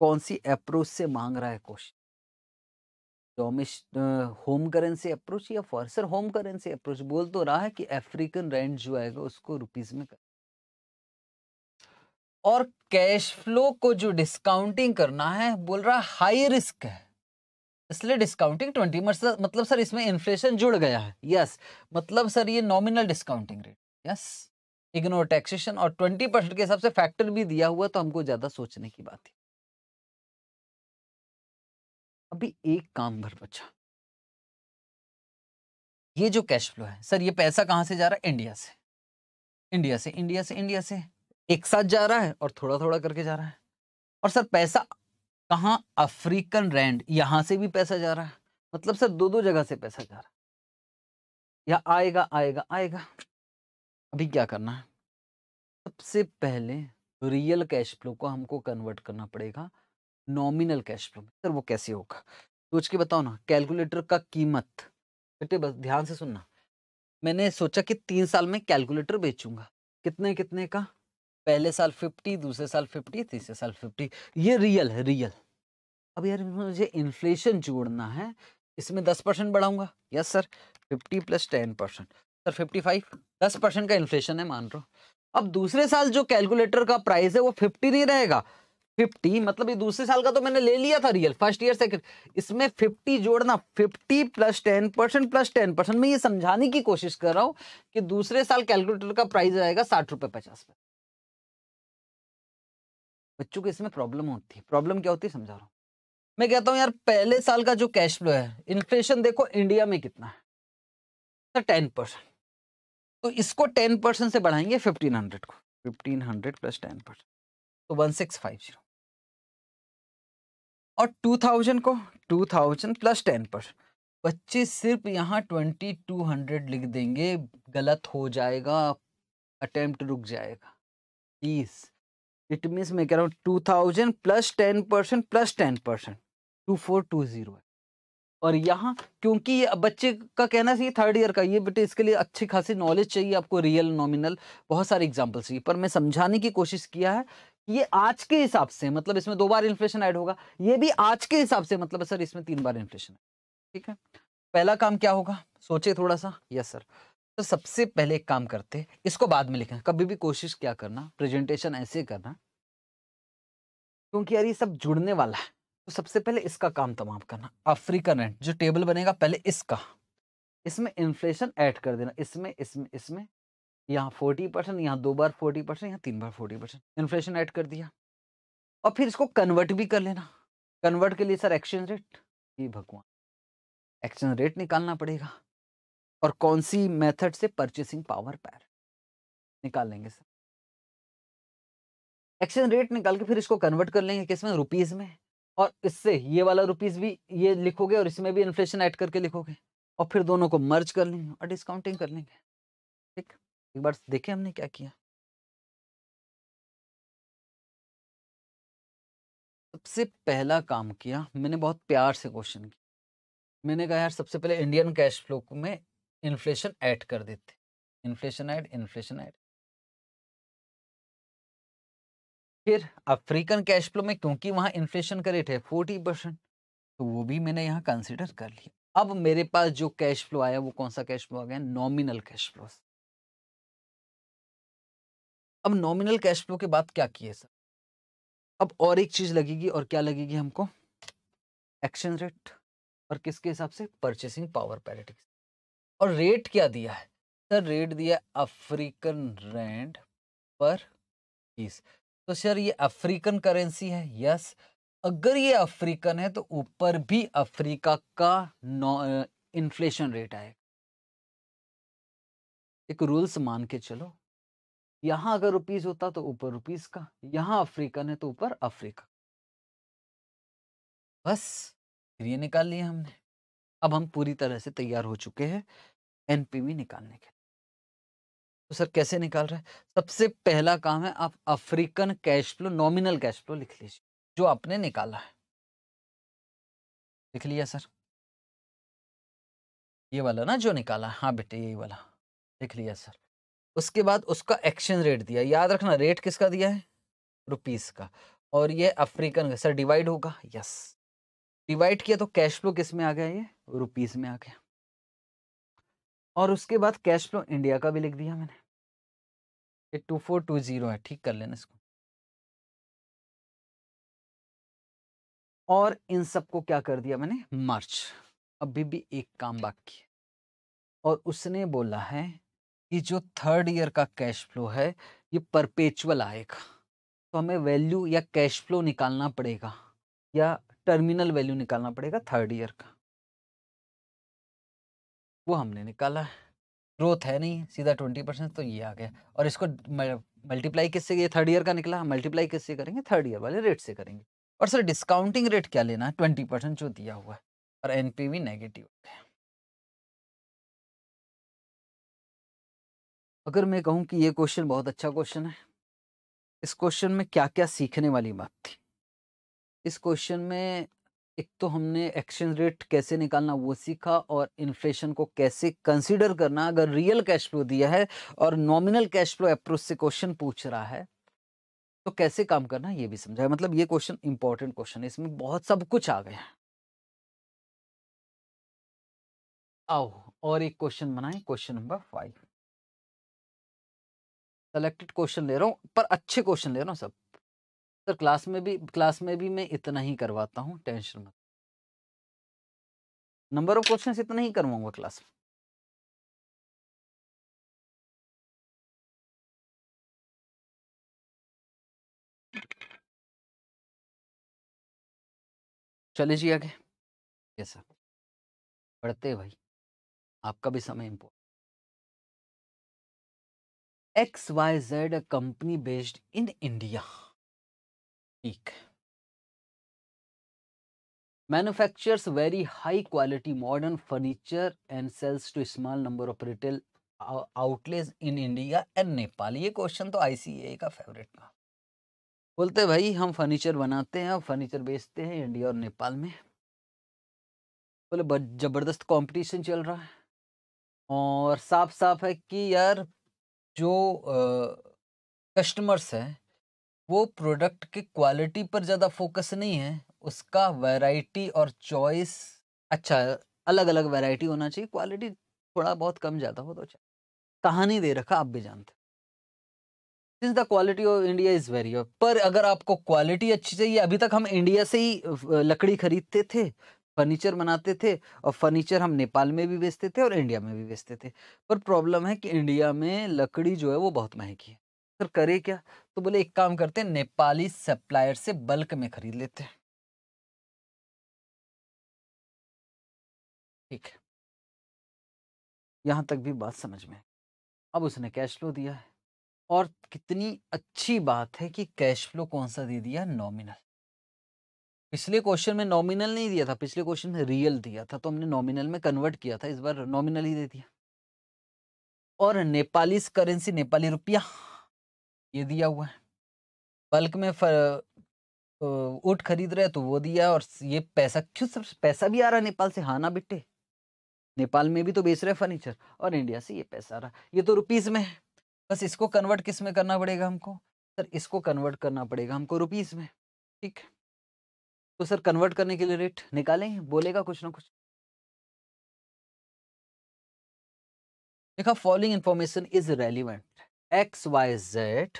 कौन सी अप्रोच से मांग रहा है question domestic home currency approach या for sir home currency approach बोल तो रहा है कि अफ्रीकन रेंट जो आएगा उसको रुपीज में कर और कैश फ्लो को जो डिस्काउंटिंग करना है बोल रहा है हाई रिस्क है इसलिए डिस्काउंटिंग ट्वेंटी मतलब सर इसमें इन्फ्लेशन जुड़ गया है यस मतलब सर ये nominal discounting rate yes ignore taxation और ट्वेंटी परसेंट के हिसाब से फैक्टर भी दिया हुआ तो हमको ज़्यादा सोचने की बात है अभी एक काम भर बचा ये जो कैश फ्लो है सर ये पैसा कहां से जा रहा है इंडिया से इंडिया से इंडिया से इंडिया से एक साथ जा रहा है और थोड़ा थोड़ा करके जा रहा है और सर पैसा कहा अफ्रीकन रैंड यहां से भी पैसा जा रहा है मतलब सर दो दो जगह से पैसा जा रहा है या आएगा आएगा आएगा अभी क्या करना है सबसे पहले रियल कैश फ्लो को हमको कन्वर्ट करना पड़ेगा नॉमिनल कैश फ्लो में सर वो कैसे होगा सोच के बताओ ना कैलकुलेटर का कीमत बेटे बस ध्यान से सुनना मैंने सोचा कि तीन साल में कैलकुलेटर बेचूंगा कितने कितने का पहले साल फिफ्टी दूसरे साल फिफ्टी तीसरे साल फिफ्टी ये रियल है रियल अब यार मुझे इन्फ्लेशन जोड़ना है इसमें दस परसेंट बढ़ाऊंगा yes sir fifty plus ten percent sir fifty five दस परसेंट का इन्फ्लेशन है मान रहा अब दूसरे साल जो कैलकुलेटर का प्राइस है वो फिफ्टी नहीं रहेगा फिफ्टी मतलब ये दूसरे साल का तो मैंने ले लिया था रियल फर्स्ट ईयर सेकंड इसमें फिफ्टी जोड़ना fifty plus ten percent plus ten percent मैं ये समझाने की कोशिश कर रहा हूँ कि दूसरे साल कैलकुलेटर का प्राइस आएगा साठ रुपये पचास पैसे बच्चों को इसमें प्रॉब्लम होती है प्रॉब्लम क्या होती है समझा रहा हूँ मैं कहता हूँ यार पहले साल का जो कैश फ्लो है इन्फ्लेशन देखो इंडिया में कितना है टेन अच्छा, परसेंट तो इसको टेन परसेंट से बढ़ाएंगे फिफ्टीन हंड्रेड को fifteen hundred plus ten percent तो वन सिक्स फाइव जीरो और टू थाउजेंड को टू थाउजेंड प्लस टेन पर बच्चे सिर्फ यहाँ ट्वेंटी टू हंड्रेड लिख देंगे गलत हो जाएगा अटेम्प्ट रुक जाएगा प्लीज़ इट मीन्स मैं कह रहा हूँ two thousand plus ten percent plus ten percent two four two zero और यहाँ क्योंकि ये बच्चे का कहना चाहिए थर्ड ईयर का ये बेटे इसके लिए अच्छी खासी नॉलेज चाहिए आपको रियल नॉमिनल बहुत सारे एग्जाम्पल्स चाहिए पर मैं समझाने की कोशिश किया है ये आज के हिसाब से मतलब इसमें दो बार इन्फ्लेशन ऐड होगा ये भी आज के हिसाब से मतलब सर इसमें तीन बार इन्फ्लेशन ठीक है पहला काम क्या होगा सोचे थोड़ा सा यस सर तो सबसे पहले एक काम करते इसको बाद में लिखना कभी भी कोशिश क्या करना प्रेजेंटेशन ऐसे करना क्योंकि यार ये सब जुड़ने वाला है तो सबसे पहले इसका काम तमाम करना अफ्रीकन रेंट जो टेबल बनेगा पहले इसका इसमें इन्फ्लेशन ऐड कर देना इसमें इसमें इसमें यहाँ फोर्टी परसेंट यहाँ दो बार फोर्टी परसेंट यहाँ तीन बार फोर्टी परसेंट इन्फ्लेशन ऐड कर दिया और फिर इसको कन्वर्ट भी कर लेना कन्वर्ट के लिए सर एक्सचेंज रेट ये भगवान एक्सचेंज रेट निकालना पड़ेगा और कौन सी मेथड से परचेसिंग पावर पैर निकाल लेंगे सर एक्सचेंज रेट निकाल के फिर इसको कन्वर्ट कर लेंगे किसमें रुपीज में और इससे ये वाला रुपीज भी ये लिखोगे और इसमें भी इन्फ्लेशन ऐड करके लिखोगे और फिर दोनों को मर्ज कर लेंगे और डिस्काउंटिंग कर लेंगे एक बार देखे हमने क्या किया सबसे पहला काम किया मैंने बहुत प्यार से क्वेश्चन किया मैंने कहा यार सबसे पहले इंडियन कैश फ्लो में इन्फ्लेशन ऐड कर देते इन्फ्लेशन ऐड इन्फ्लेशन ऐड फिर अफ्रीकन कैश फ्लो में क्योंकि वहां इन्फ्लेशन का रेट है फोर्टी परसेंट तो वो भी मैंने यहाँ कंसिडर कर लिया अब मेरे पास जो कैश फ्लो आया वो कौन सा कैश फ्लो आ गया नॉमिनल कैश फ्लो अब नॉमिनल कैश फ्लो के बाद क्या किए सर अब और एक चीज लगेगी और क्या लगेगी हमको एक्शन रेट और किसके हिसाब से परचेसिंग पावर पैरिटी और रेट क्या दिया है सर रेट दिया अफ्रीकन रैंड पर पीस तो सर ये अफ्रीकन करेंसी है यस अगर ये अफ्रीकन है तो ऊपर भी अफ्रीका का इन्फ्लेशन रेट आएगा एक रूल्स मान के चलो यहां अगर रुपीज होता तो ऊपर रुपीज का यहाँ अफ्रीकन है तो ऊपर अफ्रीका बस फिर ये निकाल लिया हमने अब हम पूरी तरह से तैयार हो चुके हैं एनपीवी निकालने के तो सर कैसे निकाल रहे हैं सबसे पहला काम है आप African cash flow nominal cash flow लिख लीजिए जो आपने निकाला है लिख लिया सर ये वाला ना जो निकाला हाँ बेटे यही वाला लिख लिया सर उसके बाद उसका एक्सचेंज रेट दिया याद रखना रेट किसका दिया है रुपीस का और ये अफ्रीकन का सर डिवाइड होगा यस डिवाइड किया तो कैश फ्लो किस में आ गया ये रुपीस में आ गया और उसके बाद कैश फ्लो इंडिया का भी लिख दिया मैंने ये टू फोर टू जीरो है ठीक कर लेना इसको और इन सबको क्या कर दिया मैंने मार्च अभी भी एक काम बाकी है और उसने बोला है ये जो थर्ड ईयर का कैश फ्लो है ये परपेचुअल आएगा तो हमें वैल्यू या कैश फ्लो निकालना पड़ेगा या टर्मिनल वैल्यू निकालना पड़ेगा थर्ड ईयर का वो हमने निकाला है ग्रोथ है नहीं सीधा ट्वेंटी परसेंट तो ये आ गया और इसको मल्टीप्लाई किससे ये थर्ड ईयर का निकला मल्टीप्लाई किससे करेंगे थर्ड ईयर वाले रेट से करेंगे और सर डिस्काउंटिंग रेट क्या लेना है ट्वेंटी परसेंट जो दिया हुआ है और एनपीवी नेगेटिव हो गया अगर मैं कहूँ कि ये क्वेश्चन बहुत अच्छा क्वेश्चन है इस क्वेश्चन में क्या क्या सीखने वाली बात थी इस क्वेश्चन में एक तो हमने एक्सचेंज रेट कैसे निकालना वो सीखा और इन्फ्लेशन को कैसे कंसिडर करना अगर रियल कैश फ्लो दिया है और नॉमिनल कैश फ्लो अप्रोच से क्वेश्चन पूछ रहा है तो कैसे काम करना ये भी समझा मतलब ये क्वेश्चन इंपॉर्टेंट क्वेश्चन है इसमें बहुत सब कुछ आ गया आओ और एक क्वेश्चन बनाए question number five selected question ले रहा हूँ पर अच्छे क्वेश्चन ले रहा हूँ सब सर क्लास में भी क्लास में भी मैं इतना ही करवाता हूँ टेंशन मत नंबर ऑफ क्वेश्चन इतना ही करवाऊंगा क्लास में चले जी आगे यस सर बढ़ते भाई आपका भी समय import X Y Z company based in India ठीक manufactures very high quality modern furniture and sells to small number of retail outlet in India and Nepal ये क्वेश्चन तो आईसीए का फेवरेट था बोलते भाई हम फर्नीचर बनाते हैं और फर्नीचर बेचते हैं इंडिया और नेपाल में बोले जबरदस्त कंपटीशन चल रहा है और साफ साफ है कि यार जो कस्टमर्स हैं वो प्रोडक्ट की क्वालिटी पर ज़्यादा फोकस नहीं है उसका वैरायटी और चॉइस अच्छा अलग अलग वैरायटी होना चाहिए क्वालिटी थोड़ा बहुत कम ज़्यादा हो तो चाहिए अच्छा। कहानी दे रखा आप भी जानते since the quality of India is very पर अगर आपको क्वालिटी अच्छी चाहिए अभी तक हम इंडिया से ही लकड़ी खरीदते थे फर्नीचर बनाते थे और फर्नीचर हम नेपाल में भी बेचते थे और इंडिया में भी बेचते थे पर प्रॉब्लम है कि इंडिया में लकड़ी जो है वो बहुत महंगी है सर करे क्या तो बोले एक काम करते हैं नेपाली सप्लायर से बल्क में खरीद लेते हैं ठीक है यहाँ तक भी बात समझ में अब उसने कैश फ्लो दिया है और कितनी अच्छी बात है कि कैश फ्लो कौन सा दे दिया नॉमिनल पिछले क्वेश्चन में नॉमिनल नहीं दिया था पिछले क्वेश्चन में रियल दिया था तो हमने नॉमिनल में कन्वर्ट किया था इस बार नॉमिनल ही दे दिया और नेपाली करेंसी नेपाली रुपया ये दिया हुआ है बल्क में फर, ऊट खरीद रहे तो वो दिया और ये पैसा क्यों सब पैसा भी आ रहा है नेपाल से हाँ ना नेपाल में भी तो बेच रहे फर्नीचर और इंडिया से ये पैसा आ रहा ये तो रुपीज़ में है बस इसको कन्वर्ट किस में करना पड़ेगा हमको सर इसको कन्वर्ट करना पड़ेगा हमको रुपीज़ में ठीक है तो सर कन्वर्ट करने के लिए रेट निकालें बोलेगा कुछ ना कुछ देखा following information is relevant X Y Z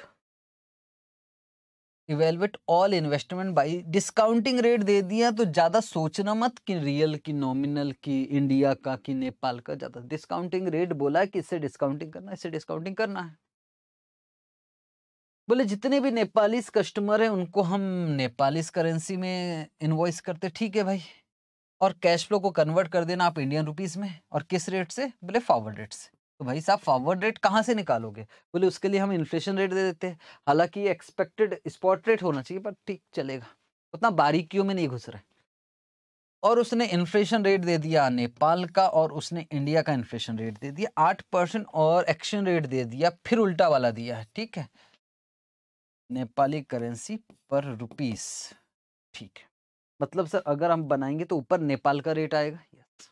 evaluate all investment by discounting rate दे दिया तो ज़्यादा सोचना मत कि रियल की नॉमिनल की इंडिया का कि नेपाल का ज़्यादा डिस्काउंटिंग रेट बोला कि इससे डिस्काउंटिंग करना इससे डिस्काउंटिंग करना है बोले जितने भी नेपालीस कस्टमर हैं उनको हम नेपालीस करेंसी में इन्वॉइस करते ठीक है भाई और कैश फ्लो को कन्वर्ट कर देना आप इंडियन रुपीस में और किस रेट से बोले फॉरवर्ड रेट से तो भाई साहब फॉरवर्ड रेट कहाँ से निकालोगे बोले उसके लिए हम इन्फ्लेशन रेट दे देते हैं हालांकि एक्सपेक्टेड स्पॉट रेट होना चाहिए पर ठीक चलेगा उतना बारीकियों में नहीं घुस रहे और उसने इन्फ्लेशन रेट दे दिया नेपाल का और उसने इंडिया का इन्फ्लेशन रेट दे दिया आठ परसेंट और एक्शन रेट दे दिया फिर उल्टा वाला दिया है ठीक है नेपाली करेंसी पर रुपीस ठीक है मतलब सर अगर हम बनाएंगे तो ऊपर नेपाल का रेट आएगा यस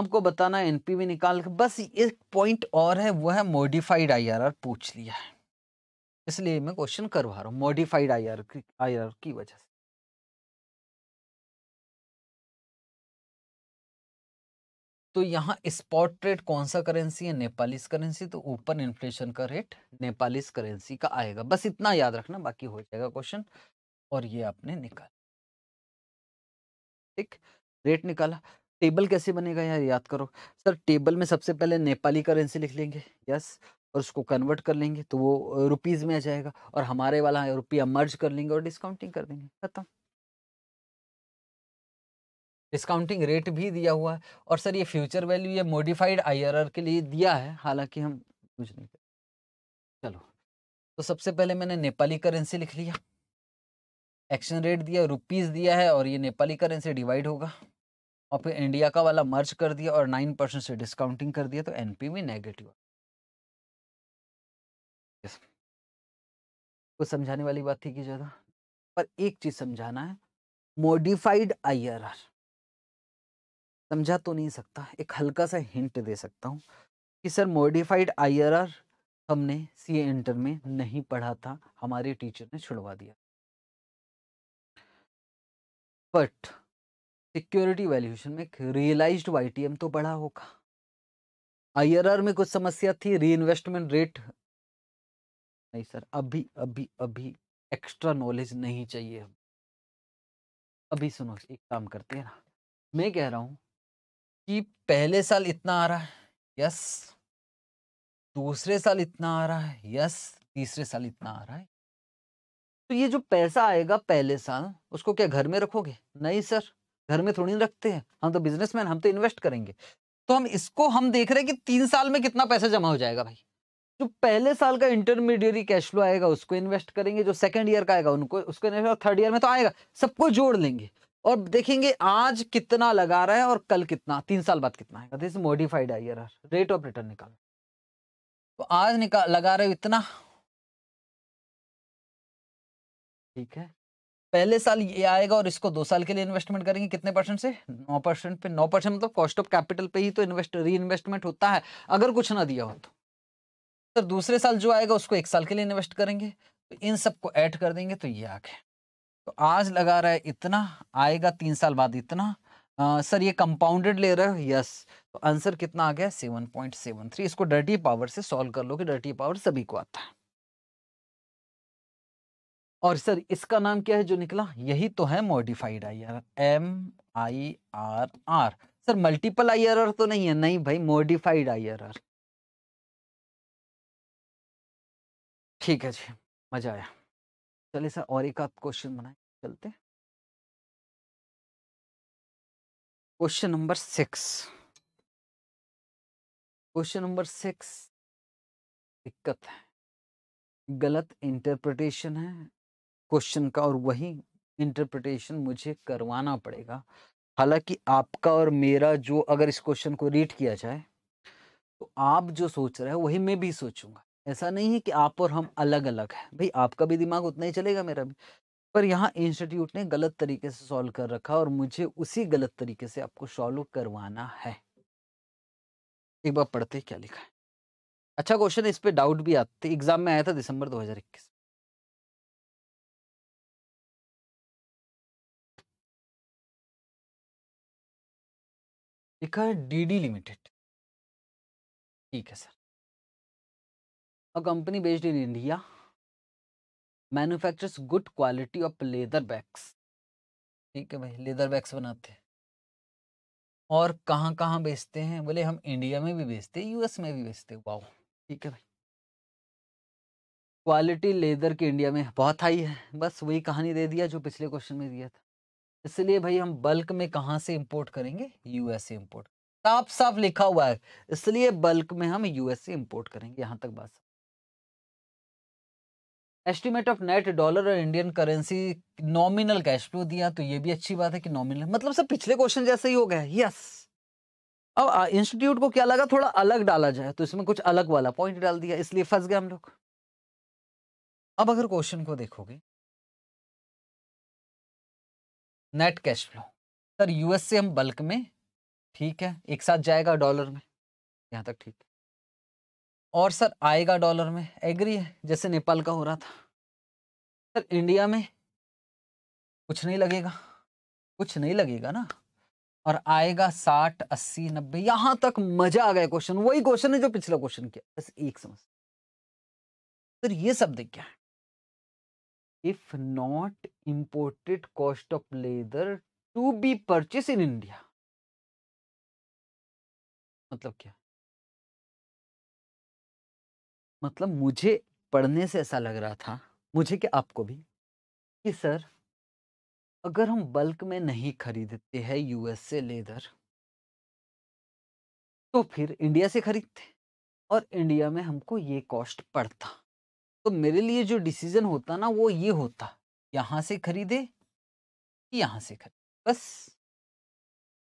आपको बताना एनपीवी निकाल के बस एक पॉइंट और है वो है मॉडिफाइड आईआरआर पूछ लिया है इसलिए मैं क्वेश्चन करवा रहा हूँ मॉडिफाइड की आईआरआर की वजह से तो यहाँ स्पॉट रेट कौन सा करेंसी है नेपालीस करेंसी तो ऊपर इन्फ्लेशन का रेट नेपालीस करेंसी का आएगा बस इतना याद रखना बाकी हो जाएगा क्वेश्चन और ये आपने निकाल ठीक रेट निकाला टेबल कैसे बनेगा यार याद करो सर टेबल में सबसे पहले नेपाली करेंसी लिख लेंगे यस और उसको कन्वर्ट कर लेंगे तो वो रुपीज़ में आ जाएगा और हमारे वाला रुपया मर्ज कर लेंगे और डिस्काउंटिंग कर देंगे खत्म डिस्काउंटिंग रेट भी दिया हुआ है और सर ये फ्यूचर वैल्यू ये मॉडिफाइड आईआरआर के लिए दिया है हालांकि हम कुछ नहीं कर चलो तो सबसे पहले मैंने नेपाली करेंसी लिख लिया एक्शन रेट दिया रुपीज़ दिया है और ये नेपाली करेंसी डिवाइड होगा और फिर इंडिया का वाला मर्ज कर दिया और नाइन परसेंट से डिस्काउंटिंग कर दिया तो एन पी भी नेगेटिव कुछ समझाने वाली बात थी कि ज़्यादा पर एक चीज़ समझाना है मॉडिफाइड आईआरआर समझा तो नहीं सकता एक हल्का सा हिंट दे सकता हूँ कि सर मॉडिफाइड आईआरआर हमने सी इंटर में नहीं पढ़ा था हमारे टीचर ने छुड़वा दिया बट सिक्योरिटी वैल्यूशन में रियलाइज्ड वाईटीएम तो बढ़ा होगा आईआरआर में कुछ समस्या थी री इन्वेस्टमेंट रेट नहीं सर अभी अभी अभी एक्स्ट्रा नॉलेज नहीं चाहिए हम अभी सुनो एक काम करते हैं ना मैं कह रहा हूँ कि पहले साल इतना आ रहा है यस दूसरे साल इतना आ रहा है यस तीसरे साल इतना आ रहा है तो ये जो पैसा आएगा पहले साल उसको क्या घर में रखोगे नहीं सर घर में थोड़ी रखते हैं हम तो बिजनेसमैन हम तो इन्वेस्ट करेंगे तो हम इसको हम देख रहे हैं कि तीन साल में कितना पैसा जमा हो जाएगा भाई जो पहले साल का इंटरमीडिएटरी कैश फ्लो आएगा उसको इन्वेस्ट करेंगे जो सेकंड ईयर का आएगा उनको उसको इन्वेस्ट थर्ड ईयर में तो आएगा सबको जोड़ लेंगे और देखेंगे आज कितना लगा रहा है और कल कितना तीन साल बाद कितना है this modified I R rate of return निकाल तो आज निकाल लगा रहे हो इतना ठीक है पहले साल ये आएगा और इसको दो साल के लिए इन्वेस्टमेंट करेंगे कितने परसेंट से नौ परसेंट पे नौ परसेंट मतलब कॉस्ट ऑफ कैपिटल पे ही तो इन्वेस्ट री इन्वेस्टमेंट होता है अगर कुछ ना दिया हो तो सर तो दूसरे साल जो आएगा उसको एक साल के लिए इन्वेस्ट करेंगे तो इन सबको ऐड कर देंगे तो ये आ तो आज लगा रहा है इतना आएगा तीन साल बाद इतना आ, सर ये कंपाउंडेड ले रहे हो यस तो आंसर कितना आ गया सेवन पॉइंट सेवन थ्री इसको डर्टी पावर से सॉल्व कर लो कि डर्टी पावर सभी को आता है और सर इसका नाम क्या है जो निकला यही तो है modified I R M I R R sir multiple I R R तो नहीं है नहीं भाई मॉडिफाइड आई आर आर ठीक है जी मजा आया चलिए सर और एक आप क्वेश्चन बनाए चलते question number six question number six दिक्कत है गलत इंटरप्रिटेशन है क्वेश्चन का और वही इंटरप्रिटेशन मुझे करवाना पड़ेगा हालांकि आपका और मेरा जो अगर इस क्वेश्चन को रीड किया जाए तो आप जो सोच रहे हैं वही मैं भी सोचूंगा ऐसा नहीं है कि आप और हम अलग अलग हैं भाई आपका भी दिमाग उतना ही चलेगा मेरा भी पर यहाँ इंस्टीट्यूट ने गलत तरीके से सॉल्व कर रखा और मुझे उसी गलत तरीके से आपको सॉल्व करवाना है एक बार पढ़ते क्या लिखा है अच्छा क्वेश्चन इस पर डाउट भी आते एग्जाम में आया था दिसंबर 2021 लिखा है डीडी लिमिटेड ठीक है sir a company based in India manufactures good quality of leather bags ठीक है भाई लेदर बैग्स बनाते हैं और कहाँ कहाँ बेचते हैं बोले हम इंडिया में भी बेचते हैं यूएस में भी बेचते हैं वाओ ठीक है भाई क्वालिटी लेदर की इंडिया में बहुत हाई है बस वही कहानी दे दिया जो पिछले क्वेश्चन में दिया था इसलिए भाई हम बल्क में कहाँ से इम्पोर्ट करेंगे यूएस से इम्पोर्ट साफ साफ लिखा हुआ है इसलिए बल्क में हम यूएस से इम्पोर्ट करेंगे यहाँ तक बात एस्टिमेट ऑफ नेट डॉलर और Indian currency nominal cash flow दिया तो ये भी अच्छी बात है कि नॉमिनल मतलब सब पिछले क्वेश्चन जैसे ही हो गया यस अब इंस्टीट्यूट को क्या लगा थोड़ा अलग डाला जाए तो इसमें कुछ अलग वाला पॉइंट डाल दिया इसलिए फंस गए हम लोग अब अगर क्वेश्चन को देखोगे net cash flow sir US से हम बल्क में ठीक है एक साथ जाएगा डॉलर में यहाँ तक ठीक और सर आएगा डॉलर में एग्री है जैसे नेपाल का हो रहा था सर इंडिया में कुछ नहीं लगेगा कुछ नहीं लगेगा ना और आएगा साठ अस्सी नब्बे यहां तक मजा आ गया क्वेश्चन वही क्वेश्चन है जो पिछला क्वेश्चन किया बस एक समस्या सर ये शब्द क्या है if not imported cost of leather to be purchase in India मतलब क्या मतलब मुझे पढ़ने से ऐसा लग रहा था मुझे क्या आपको भी कि सर अगर हम बल्क में नहीं खरीदते हैं यूएस से लेदर तो फिर इंडिया से खरीदते और इंडिया में हमको ये कॉस्ट पड़ता तो मेरे लिए जो डिसीजन होता ना वो ये होता यहाँ से खरीदे यहाँ से खरीदे बस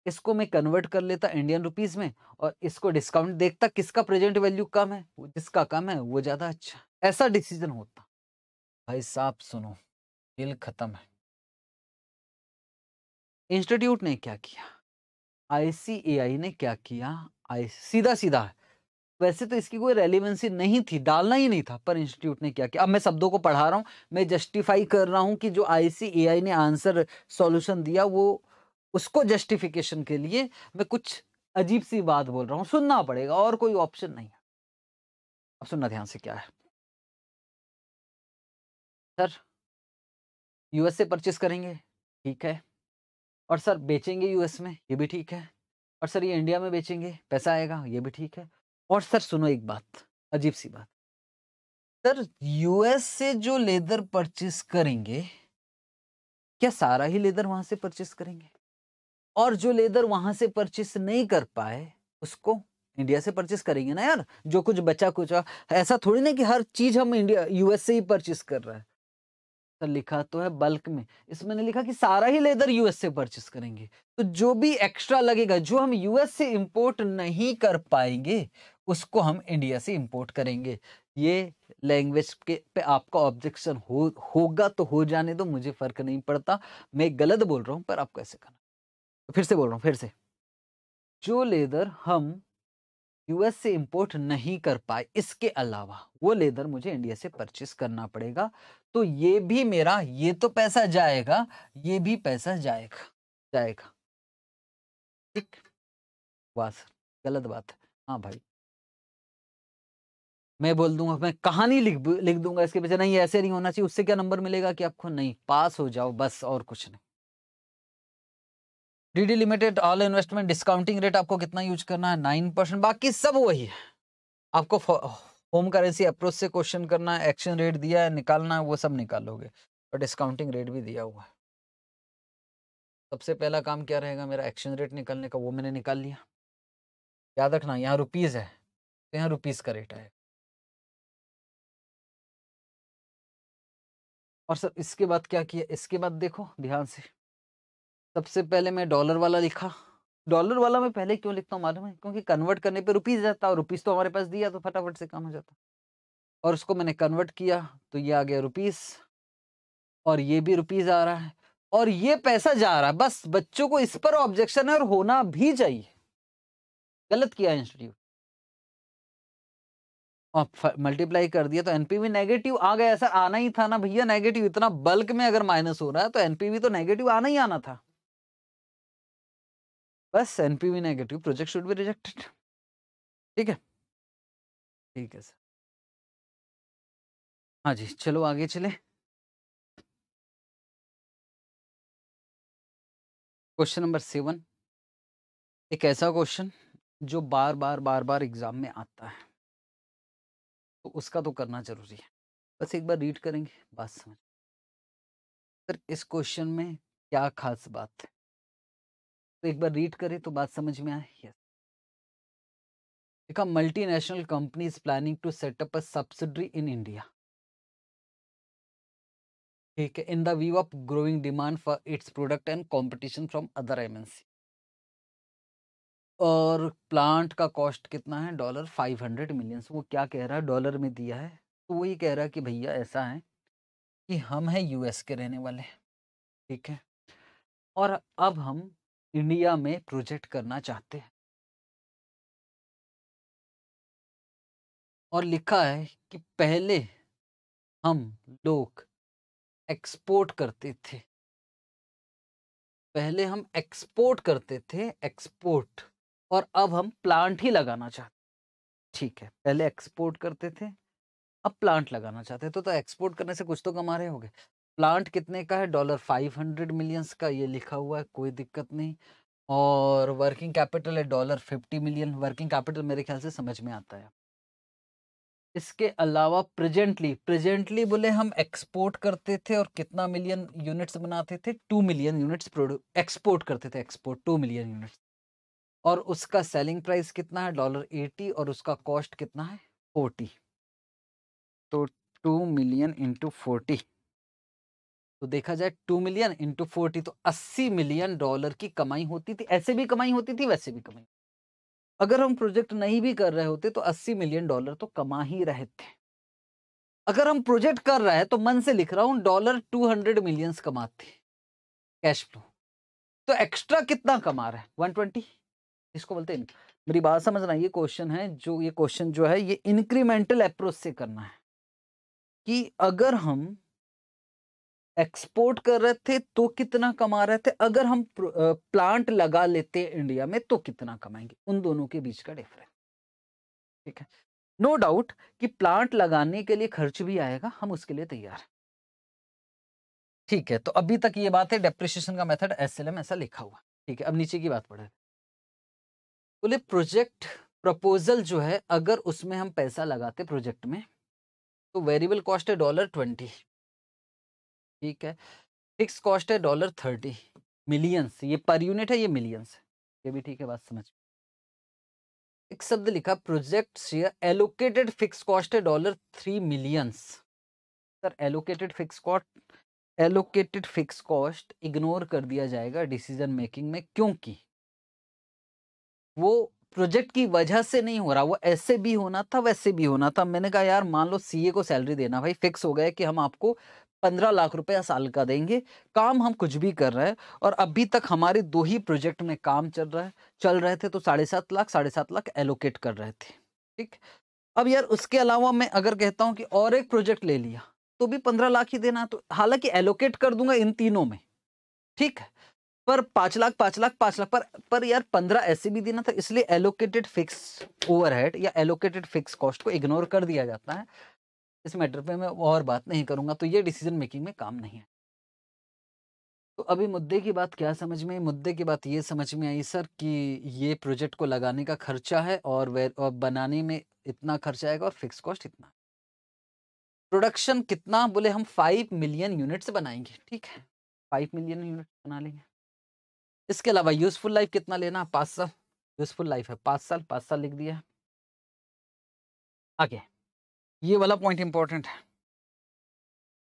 इसको मैं कन्वर्ट कर लेता इंडियन रुपीज़ में और इसको डिस्काउंट देखता किसका प्रेजेंट वैल्यू कम है वो जिसका कम है वो ज़्यादा अच्छा ऐसा डिसीजन होता भाई साहब सुनो बिल ख़त्म है इंस्टीट्यूट ने क्या किया आईसीएआई ने क्या किया आई सीधा सीधा वैसे तो इसकी कोई रेलिवेंसी नहीं थी डालना ही नहीं था पर इंस्टीट्यूट ने क्या किया अब मैं शब्दों को पढ़ा रहा हूँ मैं जस्टिफाई कर रहा हूँ कि जो आई ने आंसर सॉल्यूशन दिया वो उसको जस्टिफिकेशन के लिए मैं कुछ अजीब सी बात बोल रहा हूँ सुनना पड़ेगा और कोई ऑप्शन नहीं है अब सुनना ध्यान से क्या है सर यूएस से परचेस करेंगे ठीक है और सर बेचेंगे यूएस में ये भी ठीक है और सर ये इंडिया में बेचेंगे पैसा आएगा ये भी ठीक है और सर सुनो एक बात अजीब सी बात सर यूएस से जो लेदर परचेस करेंगे क्या सारा ही लेदर वहां से परचेस करेंगे और जो लेदर वहां से परचेस नहीं कर पाए उसको इंडिया से परचेस करेंगे ना यार जो कुछ बचा कुछ ऐसा थोड़ी ना कि हर चीज हम इंडिया यूएस से ही परचेस कर रहे हैं तो लिखा तो है बल्क में इसमें ने लिखा कि सारा ही लेदर यूएस से परचेस करेंगे तो जो भी एक्स्ट्रा लगेगा जो हम यूएस से इंपोर्ट नहीं कर पाएंगे उसको हम इंडिया से इंपोर्ट करेंगे ये लैंग्वेज के पे आपका ऑब्जेक्शन हो होगा तो हो जाने दो मुझे फ़र्क नहीं पड़ता मैं गलत बोल रहा हूँ पर आप कैसे करना तो फिर से बोल रहा हूँ फिर से जो लेदर हम यूएस से इंपोर्ट नहीं कर पाए इसके अलावा वो लेदर मुझे इंडिया से परचेस करना पड़ेगा तो ये भी मेरा ये तो पैसा जाएगा ये भी पैसा जाएगा जाएगा ठीक वाह गलत बात है हाँ भाई मैं बोल दूंगा मैं कहानी लिख लिख दूंगा इसके पीछे नहीं ऐसे नहीं होना चाहिए उससे क्या नंबर मिलेगा कि आपको नहीं पास हो जाओ बस और कुछ नहीं DD limited all investment discounting rate आपको कितना यूज करना है नाइन परसेंट बाकी सब वही है आपको होम करेंसी अप्रोच से क्वेश्चन करना है एक्शन रेट दिया है निकालना है वो सब निकालोगे और डिस्काउंटिंग रेट भी दिया हुआ है सबसे पहला काम क्या रहेगा मेरा एक्शन रेट निकालने का वो मैंने निकाल लिया याद रखना यहाँ रुपीज़ है तो यहाँ रुपीज़ का रेट आएगा और सर इसके बाद क्या किया इसके बाद देखो ध्यान से सबसे पहले मैं डॉलर वाला लिखा डॉलर वाला मैं पहले क्यों लिखता हूँ मालूम है क्योंकि कन्वर्ट करने पे रुपीज़ जाता और रुपीज़ तो हमारे पास दिया तो फटाफट से काम हो जाता और उसको मैंने कन्वर्ट किया तो ये आ गया रुपीस और ये भी रुपीज़ आ रहा है और ये पैसा जा रहा है बस बच्चों को इस पर ऑब्जेक्शन है और होना भी चाहिए गलत किया इंस्टीट्यूट और मल्टीप्लाई कर दिया तो एनपीवी नेगेटिव आ गया सर आना ही था ना भैया नेगेटिव इतना बल्क में अगर माइनस हो रहा है तो एनपीवी तो नेगेटिव आना ही आना था बस NPV negative project should be rejected ठीक है ठीक है सर हाँ जी चलो आगे चले क्वेश्चन नंबर सेवन एक ऐसा क्वेश्चन जो बार बार बार बार एग्जाम में आता है तो उसका तो करना जरूरी है बस एक बार रीड करेंगे बात समझ सर इस क्वेश्चन में क्या खास बात है तो एक बार रीड करें तो बात समझ में आए यस देखा national company is planning to setup a subsidiary in India ठीक है in the view of growing demand for its product and competition from other MNC और प्लांट का कॉस्ट कितना है डॉलर फाइव हंड्रेड मिलियंस वो क्या कह रहा है डॉलर में दिया है तो वही कह रहा है कि भैया ऐसा है कि हम हैं यूएस के रहने वाले ठीक है और अब हम इंडिया में प्रोजेक्ट करना चाहते हैं और लिखा है कि पहले हम लोग एक्सपोर्ट करते थे पहले हम एक्सपोर्ट करते थे एक्सपोर्ट और अब हम प्लांट ही लगाना चाहते ठीक है पहले एक्सपोर्ट करते थे अब प्लांट लगाना चाहते तो, तो एक्सपोर्ट करने से कुछ तो कमा रहे होंगे प्लांट कितने का है डॉलर फाइव हंड्रेड मिलियंस का ये लिखा हुआ है कोई दिक्कत नहीं और वर्किंग कैपिटल है dollar fifty million working capital मेरे ख्याल से समझ में आता है इसके अलावा प्रेजेंटली प्रेजेंटली बोले हम एक्सपोर्ट करते थे और कितना मिलियन यूनिट्स बनाते थे टू मिलियन यूनिट्स एक्सपोर्ट करते थे एक्सपोर्ट टू मिलियन यूनिट्स और उसका सेलिंग प्राइस कितना है डॉलर एटी और उसका कॉस्ट कितना है फोर्टी तो टू मिलियन इंटू फोर्टी तो देखा जाए टू मिलियन इंटू फोर्टी तो अस्सी मिलियन डॉलर की कमाई होती थी ऐसे भी कमाई होती थी वैसे भी कमाई अगर हम प्रोजेक्ट नहीं भी कर रहे होते तो अस्सी मिलियन डॉलर तो कमा ही रहे थे अगर हम प्रोजेक्ट कर रहे हैं तो मन से लिख रहा हूं डॉलर टू हंड्रेड मिलियंस कमाते कैश फ्लो तो एक्स्ट्रा कितना कमा रहा है वन ट्वेंटी इसको बोलते हैं मेरी बात समझना ये क्वेश्चन है जो ये क्वेश्चन जो है ये इंक्रीमेंटल अप्रोच से करना है कि अगर हम एक्सपोर्ट कर रहे थे तो कितना कमा रहे थे अगर हम प्लांट लगा लेते इंडिया में तो कितना कमाएंगे उन दोनों के बीच का डिफरेंस ठीक है नो no डाउट कि प्लांट लगाने के लिए खर्च भी आएगा हम उसके लिए तैयार हैं ठीक है तो अभी तक ये बात है डेप्रिशिएशन का मेथड एसएलएम ऐसा लिखा हुआ ठीक है अब नीचे की बात पढ़े बोले प्रोजेक्ट प्रपोजल जो है अगर उसमें हम पैसा लगाते प्रोजेक्ट में तो वेरिएबल कॉस्ट है डॉलर ट्वेंटी ठीक है फिक्स कॉस्ट है डॉलर थर्टी मिलियंस ये पर यूनिट है ये मिलियंस ये भी ठीक है बात समझ एक शब्द लिखा project share allocated fix cost है dollar three millions sir allocated fix cost allocated fix cost ignore कर दिया जाएगा डिसीजन मेकिंग में क्योंकि वो प्रोजेक्ट की वजह से नहीं हो रहा वो ऐसे भी होना था वैसे भी होना था मैंने कहा यार मान लो सीए को सैलरी देना भाई फिक्स हो गया कि हम आपको पंद्रह लाख रुपया साल का देंगे काम हम कुछ भी कर रहे हैं और अभी तक हमारे दो ही प्रोजेक्ट में काम चल रहा है चल रहे थे तो साढ़े सात लाख साढ़े सात लाख एलोकेट कर रहे थे ठीक अब यार उसके अलावा मैं अगर कहता हूँ कि और एक प्रोजेक्ट ले लिया तो भी पंद्रह लाख ही देना तो हालांकि एलोकेट कर दूंगा इन तीनों में ठीक है पर पाँच लाख पाँच लाख पाँच लाख पर पर यार पंद्रह ऐसे भी देना था इसलिए एलोकेटेड फिक्स ओवरहेड या एलोकेटेड फिक्स कॉस्ट को इग्नोर कर दिया जाता है इस मैटर पे मैं और बात नहीं करूँगा तो ये डिसीजन मेकिंग में काम नहीं है तो अभी मुद्दे की बात क्या समझ में आई मुद्दे की बात ये समझ में आई सर कि ये प्रोजेक्ट को लगाने का खर्चा है और, वे और बनाने में इतना खर्चा आएगा और फिक्स कॉस्ट इतना प्रोडक्शन कितना बोले हम फाइव मिलियन यूनिट्स बनाएंगे ठीक है फाइव मिलियन यूनिट बना लेंगे इसके अलावा यूजफुल लाइफ कितना लेना पाँच साल यूजफुल लाइफ है पाँच साल पाँच साल लिख दिया आगे ये वाला पॉइंट इंपॉर्टेंट है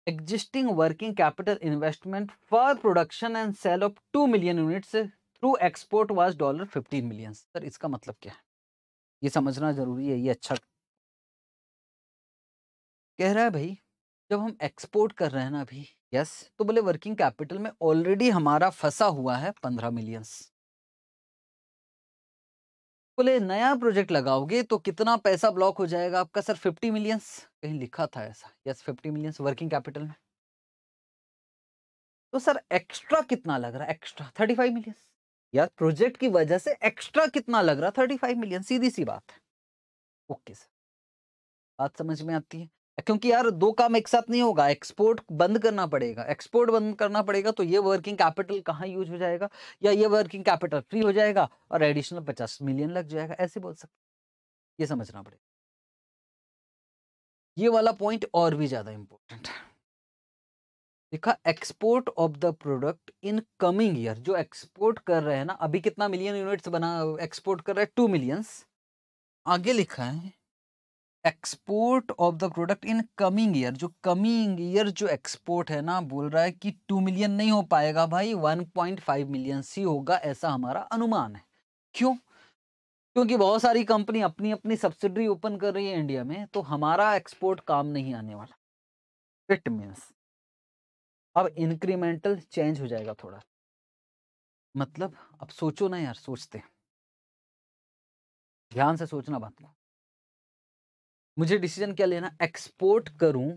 existing working capital investment for production and sale of two million units through export was dollar fifteen million sir इसका मतलब क्या है ये समझना ज़रूरी है ये अच्छा कह रहा है भाई जब हम एक्सपोर्ट कर रहे हैं ना अभी यस तो बोले वर्किंग कैपिटल में ऑलरेडी हमारा फंसा हुआ है पंद्रह मिलियंस बोले नया प्रोजेक्ट लगाओगे तो कितना पैसा ब्लॉक हो जाएगा आपका सर फिफ्टी मिलियंस कहीं लिखा था ऐसा yes fifty millions working capital में तो सर एक्स्ट्रा कितना लग रहा है एक्स्ट्रा थर्टी फाइव मिलियंस यार प्रोजेक्ट की वजह से एक्स्ट्रा कितना लग रहा है थर्टी फाइव मिलियन सीधी सी बात है ओके सर बात समझ में आती है क्योंकि यार दो काम एक साथ नहीं होगा एक्सपोर्ट बंद करना पड़ेगा एक्सपोर्ट बंद करना पड़ेगा तो ये वर्किंग कैपिटल कहाँ यूज हो जाएगा या ये वर्किंग कैपिटल फ्री हो जाएगा और एडिशनल पचास मिलियन लग जाएगा ऐसे बोल सकते ये समझना पड़ेगा ये वाला पॉइंट और भी ज्यादा इंपॉर्टेंट है लिखा export of the product in coming year जो एक्सपोर्ट कर रहे हैं ना अभी कितना मिलियन यूनिट्स बना एक्सपोर्ट कर रहे हैं टू मिलियंस आगे लिखा है export of the product in coming year जो कमिंग ईयर जो एक्सपोर्ट है ना बोल रहा है कि टू मिलियन नहीं हो पाएगा भाई वन पॉइंट फाइव मिलियन सी होगा ऐसा हमारा अनुमान है क्यों क्योंकि बहुत सारी कंपनी अपनी अपनी सब्सिडरी ओपन कर रही है इंडिया में तो हमारा एक्सपोर्ट काम नहीं आने वाला इट मीन्स अब इंक्रीमेंटल चेंज हो जाएगा थोड़ा मतलब अब सोचो ना यार सोचते ध्यान से सोचना बात मुझे डिसीजन क्या लेना एक्सपोर्ट करूं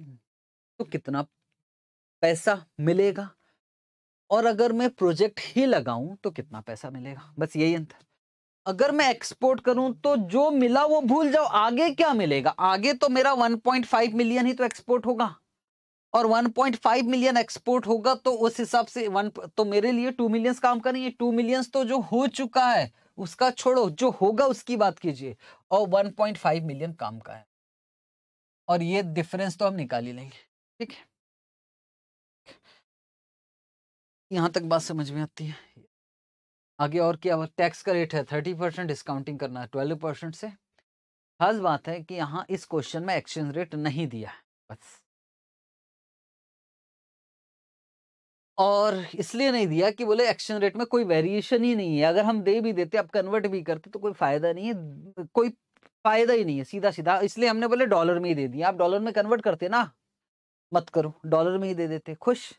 तो कितना पैसा मिलेगा और अगर मैं प्रोजेक्ट ही लगाऊं तो कितना पैसा मिलेगा बस यही अंतर अगर मैं एक्सपोर्ट करूं तो जो मिला वो भूल जाओ आगे क्या मिलेगा आगे तो मेरा 1.5 मिलियन ही तो एक्सपोर्ट होगा और 1.5 मिलियन एक्सपोर्ट होगा तो उस हिसाब से वन तो मेरे लिए टू मिलियंस काम करेंगे टू मिलियंस तो जो हो चुका है उसका छोड़ो जो होगा उसकी बात कीजिए और 1.5 मिलियन काम का है और ये डिफरेंस तो हम निकाल ही लेंगे ठीक है यहाँ तक बात समझ में आती है आगे और क्या टैक्स का रेट है थर्टी परसेंट डिस्काउंटिंग करना है ट्वेल्व परसेंट से खास बात है कि यहाँ इस क्वेश्चन में एक्सचेंज रेट नहीं दिया है बस और इसलिए नहीं दिया कि बोले एक्सचेंज रेट में कोई वेरिएशन ही नहीं है अगर हम दे भी देते आप कन्वर्ट भी करते तो कोई फायदा नहीं है कोई फायदा ही नहीं है सीधा सीधा इसलिए हमने बोले डॉलर में ही दे दिया आप डॉलर में कन्वर्ट करते ना मत करो डॉलर में ही दे देते खुश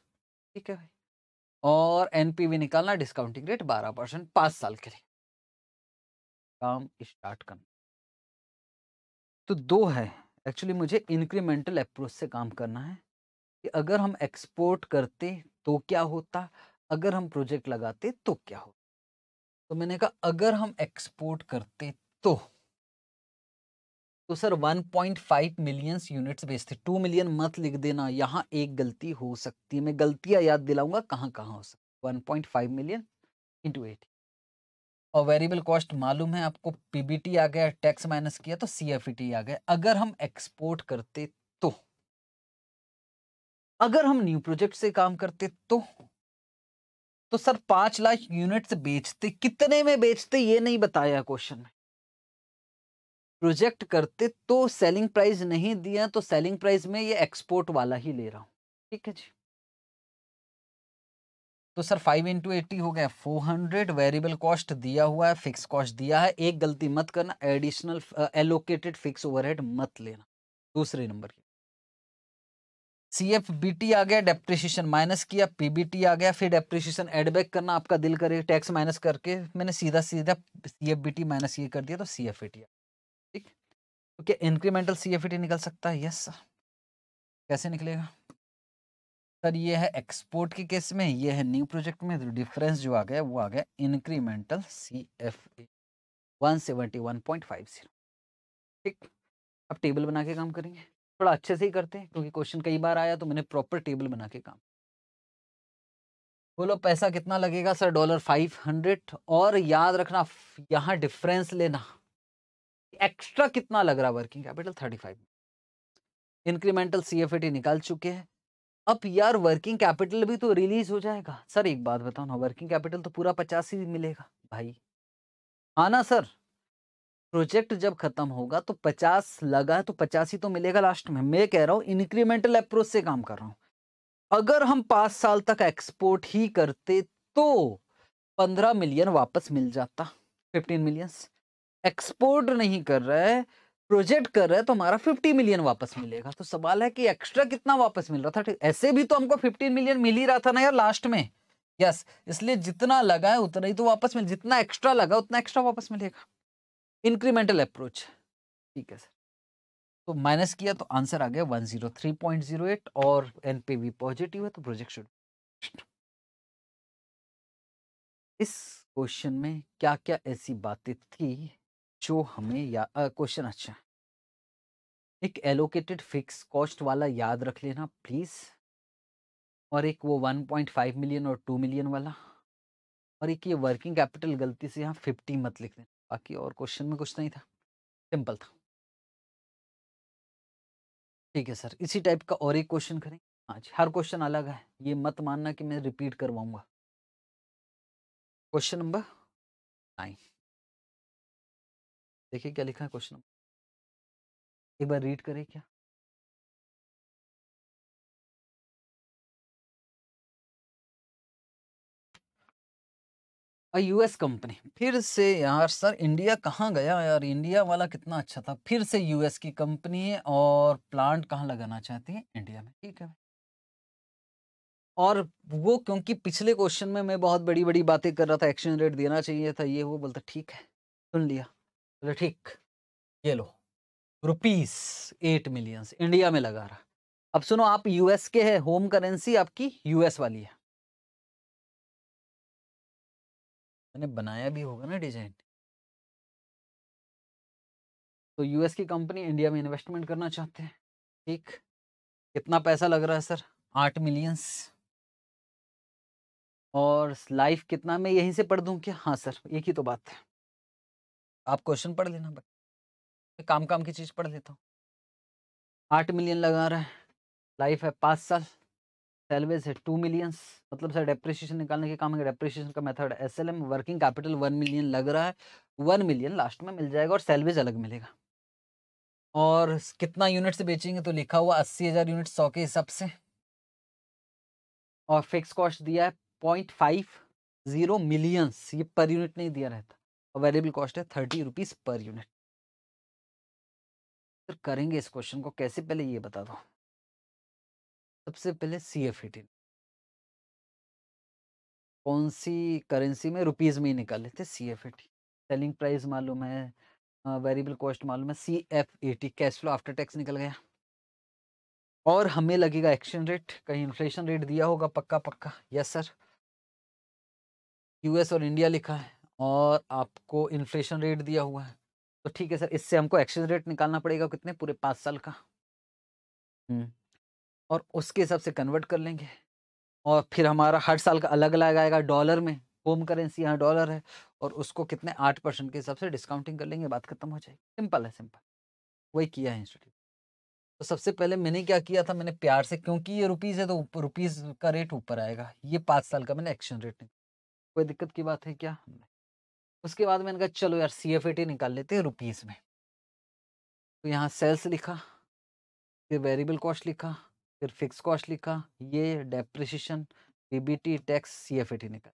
ठीक है भाई और एनपीवी निकालना डिस्काउंटिंग रेट बारह परसेंट पाँच साल के लिए काम स्टार्ट करना तो दो है एक्चुअली मुझे इंक्रीमेंटल अप्रोच से काम करना है कि अगर हम एक्सपोर्ट करते तो क्या होता अगर हम प्रोजेक्ट लगाते तो क्या होता तो मैंने कहा अगर हम एक्सपोर्ट करते तो तो सर 1.5 मिलियन यूनिट्स बेचते टू मिलियन मत लिख देना यहाँ एक गलती हो सकती है मैं गलतियाँ याद दिलाऊंगा कहाँ कहाँ हो सकती one point five million into eight और वेरिएबल कॉस्ट मालूम है आपको पीबीटी आ गया टैक्स माइनस किया तो सीएफईटी आ गया अगर हम एक्सपोर्ट करते तो अगर हम न्यू प्रोजेक्ट से काम करते तो तो सर पांच लाख यूनिट्स बेचते कितने में बेचते ये नहीं बताया क्वेश्चन में प्रोजेक्ट करते तो सेलिंग प्राइस नहीं दिया तो सेलिंग प्राइस में ये एक्सपोर्ट वाला ही ले रहा हूँ ठीक है जी तो सर फाइव इंटू एटी हो गया फोर हंड्रेड वेरिएबल कॉस्ट दिया हुआ है फिक्स कॉस्ट दिया है एक गलती मत करना एडिशनल एलोकेटेड फिक्स ओवरहेड मत लेना दूसरे नंबर की सी एफ बी टी आ गया डेप्रिशिएशन माइनस किया पीबीटी आ गया फिर डेप्रिशिएशन एडबैक करना आपका दिल करे टैक्स माइनस करके मैंने सीधा सीधा C F B T minus ये कर दिया तो सी एफ ए टी क्या इंक्रीमेंटल सी एफ निकल सकता है यस सर कैसे निकलेगा सर ये है एक्सपोर्ट के केस में ये है न्यू प्रोजेक्ट में तो डिफरेंस जो आ गया वो आ गया incremental C F A one seventy one point five zero ठीक अब टेबल बना के काम करेंगे थोड़ा अच्छे से ही करते हैं क्योंकि क्वेश्चन कई बार आया तो मैंने प्रॉपर टेबल बना के काम बोलो पैसा कितना लगेगा सर डॉलर फाइव हंड्रेड और याद रखना यहाँ डिफरेंस लेना एक्स्ट्रा कितना लग रहा working capital thirty five incremental CFAT निकाल चुके हैं अब यार वर्किंग कैपिटल भी तो रिलीज हो जाएगा सर एक बात बताओ ना वर्किंग कैपिटल तो पूरा पचास ही मिलेगा भाई हाँ ना सर प्रोजेक्ट जब खत्म होगा तो पचास लगा है तो पचास ही तो मिलेगा लास्ट में मैं कह रहा हूँ इंक्रीमेंटल अप्रोच से काम कर रहा हूँ अगर हम पाँच साल तक एक्सपोर्ट ही करते तो पंद्रह मिलियन वापस मिल जाता फिफ्टीन मिलियंस एक्सपोर्ट नहीं कर रहा है प्रोजेक्ट कर रहा है तो हमारा 50 मिलियन वापस मिलेगा तो सवाल है कि एक्स्ट्रा कितना वापस मिल रहा था ऐसे भी तो हमको 15 मिलियन मिल ही रहा था ना यार लास्ट में यस yes, इसलिए जितना लगा है उतना ही तो वापस मिल जितना एक्स्ट्रा लगा उतना एक्स्ट्रा वापस मिलेगा इंक्रीमेंटल अप्रोच ठीक है सर तो माइनस किया तो आंसर आ गया 103.08 और एनपीवी पॉजिटिव है तो प्रोजेक्ट शुड इस क्वेश्चन में क्या क्या ऐसी बातें थी जो हमें या क्वेश्चन अच्छा है एक एलोकेटेड फिक्स कॉस्ट वाला याद रख लेना प्लीज और एक वो 1.5 मिलियन और 2 मिलियन वाला और एक ये वर्किंग कैपिटल गलती से यहाँ 50 मत लिख देना बाकी और क्वेश्चन में कुछ नहीं था सिंपल था ठीक है सर इसी टाइप का और एक क्वेश्चन करें हाँ जी हर क्वेश्चन अलग है ये मत मानना कि मैं रिपीट करवाऊंगा क्वेश्चन नंबर नाइन देखिए क्या लिखा है क्वेश्चन एक बार रीड करें क्या यूएस कंपनी फिर से यार सर इंडिया कहाँ गया यार इंडिया वाला कितना अच्छा था फिर से यूएस की कंपनी है और प्लांट कहाँ लगाना चाहती है इंडिया में ठीक है और वो क्योंकि पिछले क्वेश्चन में मैं बहुत बड़ी बड़ी बातें कर रहा था एक्सचेंज रेट देना चाहिए था ये वो बोलता ठीक है सुन लिया बोले ठीक ये लो रुपीस एट मिलियंस इंडिया में लगा रहा अब सुनो आप यूएस के है होम करेंसी आपकी यूएस वाली है मैंने बनाया भी होगा ना डिजाइन तो यूएस की कंपनी इंडिया में इन्वेस्टमेंट करना चाहते हैं ठीक कितना पैसा लग रहा है सर आठ मिलियंस और लाइफ कितना मैं यहीं से पढ़ दूं क्या हाँ सर एक ही तो बात है आप क्वेश्चन पढ़ लेना भाई काम काम की चीज़ पढ़ लेता हूँ आठ मिलियन लगा रहा है लाइफ है पाँच साल सैलवेज है टू मिलियंस मतलब सर डेप्रिसिएशन निकालने के काम है डेप्रिसिएशन का method S L M working capital one million लग रहा है वन मिलियन लास्ट में मिल जाएगा और सैलवेज अलग मिलेगा और कितना यूनिट से बेचेंगे तो लिखा हुआ अस्सी हज़ार यूनिट सौ के हिसाब से और फिक्स कॉस्ट दिया है पॉइंट फाइव ज़ीरो मिलियंस ये पर यूनिट नहीं दिया रहता और वेरिएबल कॉस्ट है थर्टी रुपीज़ पर यूनिट तो करेंगे इस क्वेश्चन को कैसे पहले ये बता दो सबसे पहले सी एफ एटीन कौन सी करेंसी में रुपीज़ में ही निकाल लेते C F AT selling price मालूम है वेरिएबल कॉस्ट मालूम है C F AT cash flow after tax निकल गया और हमें लगेगा एक्शन रेट कहीं इन्फ्लेशन रेट दिया होगा पक्का पक्का यस सर यूएस और इंडिया लिखा है और आपको इन्फ्लेशन रेट दिया हुआ है तो ठीक है सर इससे हमको एक्सचेंज रेट निकालना पड़ेगा कितने पूरे पाँच साल का और उसके हिसाब से कन्वर्ट कर लेंगे और फिर हमारा हर साल का अलग अलग आएगा डॉलर में होम करेंसी यहाँ डॉलर है और उसको कितने आठ परसेंट के हिसाब से डिस्काउंटिंग कर लेंगे बात खत्म हो जाएगी सिंपल है सिंपल वही किया है इंस्टीट्यूट तो सबसे पहले मैंने क्या किया था मैंने प्यार से क्योंकि ये रुपीज़ है तो रुपीज़ का रेट ऊपर आएगा ये पाँच साल का मैंने एक्शन रेट नहीं कोई दिक्कत की बात है क्या हमने उसके बाद मैंने कहा चलो यार सी एफ ए टी निकाल लेते हैं रुपीज़ में तो यहाँ सेल्स लिखा फिर वेरिएबल कॉस्ट लिखा फिर फिक्स कॉस्ट लिखा ये depreciation PBT tax C F A T निकाल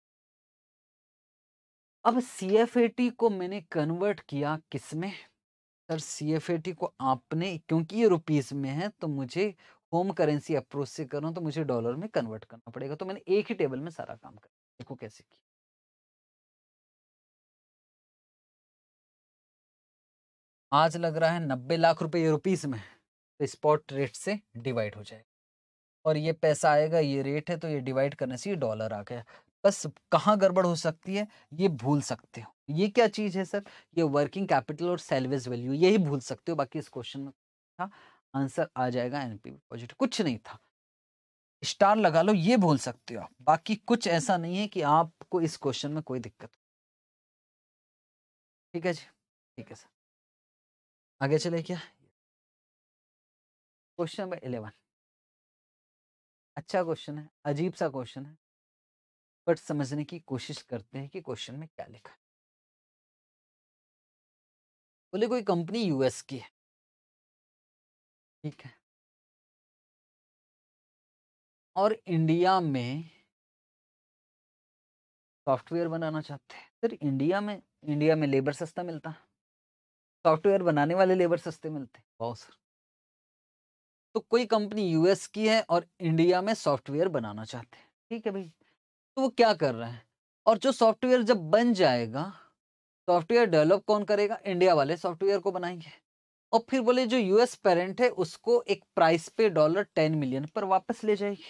अब सी एफ ए टी को मैंने कन्वर्ट किया किस में sir C F A T को आपने क्योंकि ये रुपीज़ में है तो मुझे होम करेंसी अप्रोच से करूँ तो मुझे डॉलर में कन्वर्ट करना पड़ेगा तो मैंने एक ही टेबल में सारा काम कर देखो कैसे किया आज लग रहा है नब्बे लाख रुपए रुपीस में तो स्पॉट रेट से डिवाइड हो जाएगा और ये पैसा आएगा ये रेट है तो ये डिवाइड करने से ये डॉलर आ गया बस कहाँ गड़बड़ हो सकती है ये भूल सकते हो ये क्या चीज़ है सर ये वर्किंग कैपिटल और सेलवेज वैल्यू यही भूल सकते हो बाकी इस क्वेश्चन में था आंसर आ जाएगा एन पॉजिटिव कुछ नहीं था स्टार लगा लो ये भूल सकते हो आप बाकी कुछ ऐसा नहीं है कि आपको इस क्वेश्चन में कोई दिक्कत ठीक है जी ठीक है सर आगे चले क्या क्वेश्चन नंबर इलेवन अच्छा क्वेश्चन है अजीब सा क्वेश्चन है बट समझने की कोशिश करते हैं कि क्वेश्चन में क्या लिखा है बोले कोई कंपनी यूएस की है ठीक है और इंडिया में सॉफ्टवेयर बनाना चाहते हैं सर इंडिया में इंडिया में लेबर सस्ता मिलता है सॉफ्टवेयर बनाने वाले लेबर सस्ते मिलते हैं सर तो कोई कंपनी यूएस की है और इंडिया में सॉफ्टवेयर बनाना चाहते हैं ठीक है भाई तो वो क्या कर रहे हैं और जो सॉफ्टवेयर जब बन जाएगा सॉफ्टवेयर डेवलप कौन करेगा इंडिया वाले सॉफ्टवेयर को बनाएंगे और फिर बोले जो यूएस पेरेंट है उसको एक प्राइस पे डॉलर टेन मिलियन पर वापस ले जाएगी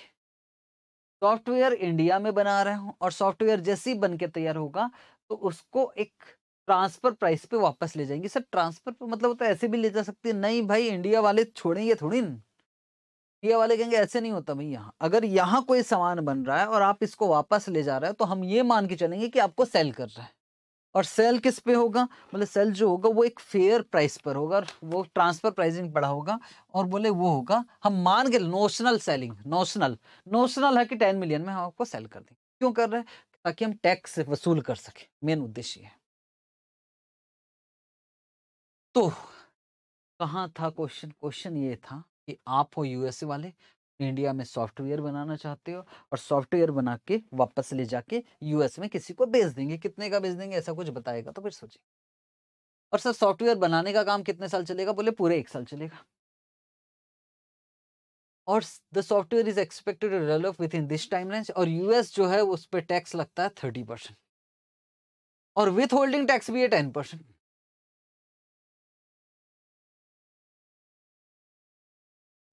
सॉफ्टवेयर इंडिया में बना रहे हो और सॉफ्टवेयर जैसे ही बन के तैयार होगा तो उसको एक ट्रांसफर प्राइस पे वापस ले जाएंगे सर ट्रांसफर पे मतलब तो ऐसे भी ले जा सकती है नहीं भाई इंडिया वाले छोड़ेंगे थोड़ी ना इंडिया वाले कहेंगे ऐसे नहीं होता भाई यहाँ अगर यहाँ कोई सामान बन रहा है और आप इसको वापस ले जा रहे हो तो हम ये मान के चलेंगे कि आपको सेल कर रहा है और सेल किस पे होगा मतलब सेल जो होगा वो एक फेयर प्राइस पर होगा और वो ट्रांसफर प्राइसिंग बड़ा होगा और बोले वो होगा हम मान गए नोशनल सेलिंग नोशनल नोशनल है कि टेन मिलियन में हम आपको सेल कर देंगे क्यों कर रहे हैं ताकि हम टैक्स वसूल कर सकें मेन उद्देश्य है तो कहाँ था क्वेश्चन क्वेश्चन ये था कि आप हो यूएसए वाले इंडिया में सॉफ्टवेयर बनाना चाहते हो और सॉफ्टवेयर बना के वापस ले जाके यूएस में किसी को बेच देंगे कितने का बेच देंगे ऐसा कुछ बताएगा तो फिर सोचिए और सर सॉफ्टवेयर बनाने का काम कितने साल चलेगा बोले पूरे एक साल चलेगा और the software is expected to develop within this time और यूएस जो है उस पर टैक्स लगता है थर्टी परसेंट और विथ होल्डिंग टैक्स भी है टेन परसेंट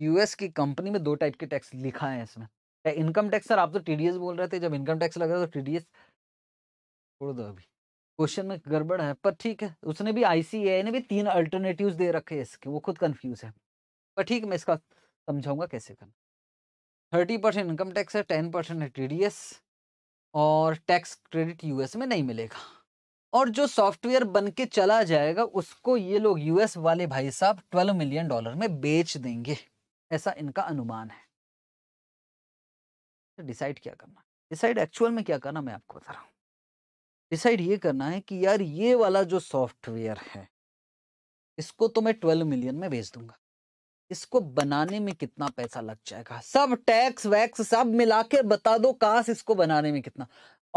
यूएस की कंपनी में दो टाइप के टैक्स लिखा है इसमें इनकम टैक्स सर आप तो टी बोल रहे थे जब इनकम टैक्स लगा तो टी छोड़ दो अभी क्वेश्चन में गड़बड़ है पर ठीक है उसने भी आई ने भी तीन अल्टरनेटिव दे रखे इसके वो खुद कन्फ्यूज़ है पर ठीक मैं इसका समझाऊंगा कैसे करना थर्टी परसेंट इनकम टैक्स है टेन परसेंट है टी और टैक्स क्रेडिट यूएस में नहीं मिलेगा और जो सॉफ्टवेयर बन के चला जाएगा उसको ये लोग यूएस वाले भाई साहब ट्वेल्व मिलियन डॉलर में बेच देंगे ऐसा इनका अनुमान है तो डिसाइड क्या करना डिसाइड एक्चुअल में क्या करना मैं आपको बता रहा हूँ डिसाइड ये करना है कि यार ये वाला जो सॉफ्टवेयर है इसको तो मैं ट्वेल्व मिलियन में बेच दूंगा इसको बनाने में कितना पैसा लग जाएगा सब टैक्स वैक्स सब मिला के बता दो काश इसको बनाने में कितना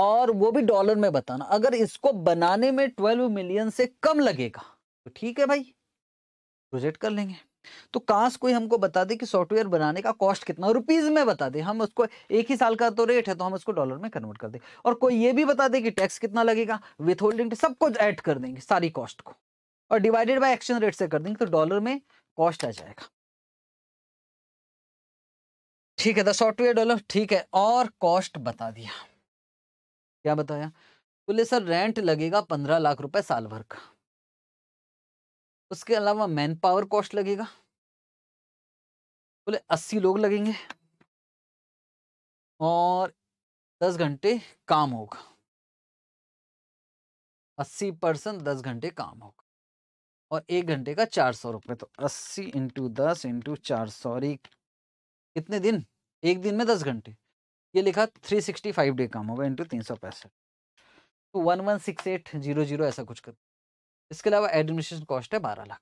और वो भी डॉलर में बताना अगर इसको बनाने में ट्वेल्व मिलियन से कम लगेगा तो ठीक है भाई प्रोजेक्ट कर लेंगे तो से कोई हमको बता दे कि सॉफ्टवेयर बनाने का कॉस्ट कितना रुपीज में बता दे हम उसको एक ही साल का तो रेट है तो हम उसको डॉलर में कन्वर्ट कर दे और कोई ये भी बता दे कि टैक्स कितना लगेगा विथ होल्डिंग सब कुछ ऐड कर देंगे सारी कॉस्ट को और डिवाइडेड बाय एक्सचेंज रेट से कर देंगे तो डॉलर में कॉस्ट आ जाएगा ठीक है द सॉफ्टवेयर डॉलर ठीक है और कॉस्ट बता दिया क्या बताया बोले सर रेंट लगेगा पंद्रह लाख रुपए साल भर का उसके अलावा मैन पावर कॉस्ट लगेगा बोले अस्सी लोग लगेंगे और दस घंटे काम होगा अस्सी परसेंट दस घंटे काम होगा और एक घंटे का चार सौ रुपये तो अस्सी इंटू दस इंटू चार सॉरी कितने दिन एक दिन में दस घंटे ये लिखा थ्री सिक्सटी फाइव डे काम होगा इंटू तीन सौ पैंसठ तो one one six eight zero zero ऐसा कुछ कर इसके अलावा एडमिनिस्ट्रेशन कॉस्ट है बारह लाख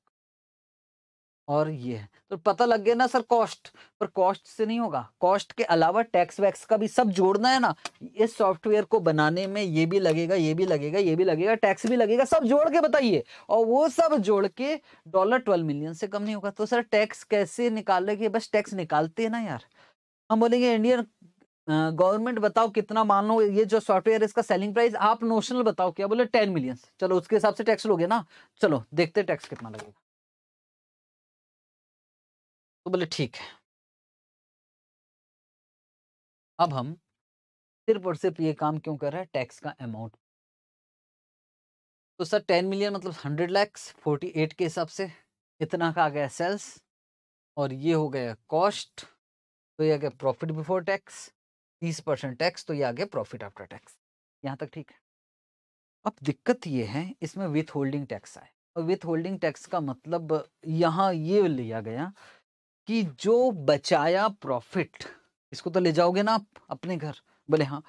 और ये है तो पता लग गया ना सर कॉस्ट पर कॉस्ट से नहीं होगा कॉस्ट के अलावा टैक्स वैक्स का भी सब जोड़ना है ना इस सॉफ्टवेयर को बनाने में ये भी लगेगा ये भी लगेगा ये भी लगेगा टैक्स भी लगेगा सब जोड़ के बताइए और वो सब जोड़ के डॉलर ट्वेल्व मिलियन से कम नहीं होगा तो सर टैक्स कैसे निकालेंगे बस टैक्स निकालते हैं ना यार हम बोलेंगे इंडियन गवर्नमेंट बताओ कितना मान लो ये जो सॉफ्टवेयर है इसका सेलिंग प्राइस आप नोशनल बताओ क्या बोले टेन मिलियन चलो उसके हिसाब से टैक्स लोगे ना चलो देखते टैक्स कितना लगेगा तो बोले ठीक है अब हम सिर्फ और सिर्फ ये काम क्यों कर रहे हैं टैक्स का अमाउंट तो सर टेन मिलियन मतलब हंड्रेड लैक्स फोर्टी एट के हिसाब से इतना का आ गया सेल्स और ये हो गया कॉस्ट तो ये आ गया प्रॉफिट बिफोर टैक्स तीस परसेंट टैक्स तो ये आ गया प्रॉफिट आफ्टर टैक्स यहाँ तक ठीक है अब दिक्कत ये है इसमें विथ होल्डिंग टैक्स आए और विथ होल्डिंग टैक्स का मतलब यहाँ ये लिया गया कि जो बचाया प्रॉफिट इसको तो ले जाओगे ना आप अपने घर बोले हाँ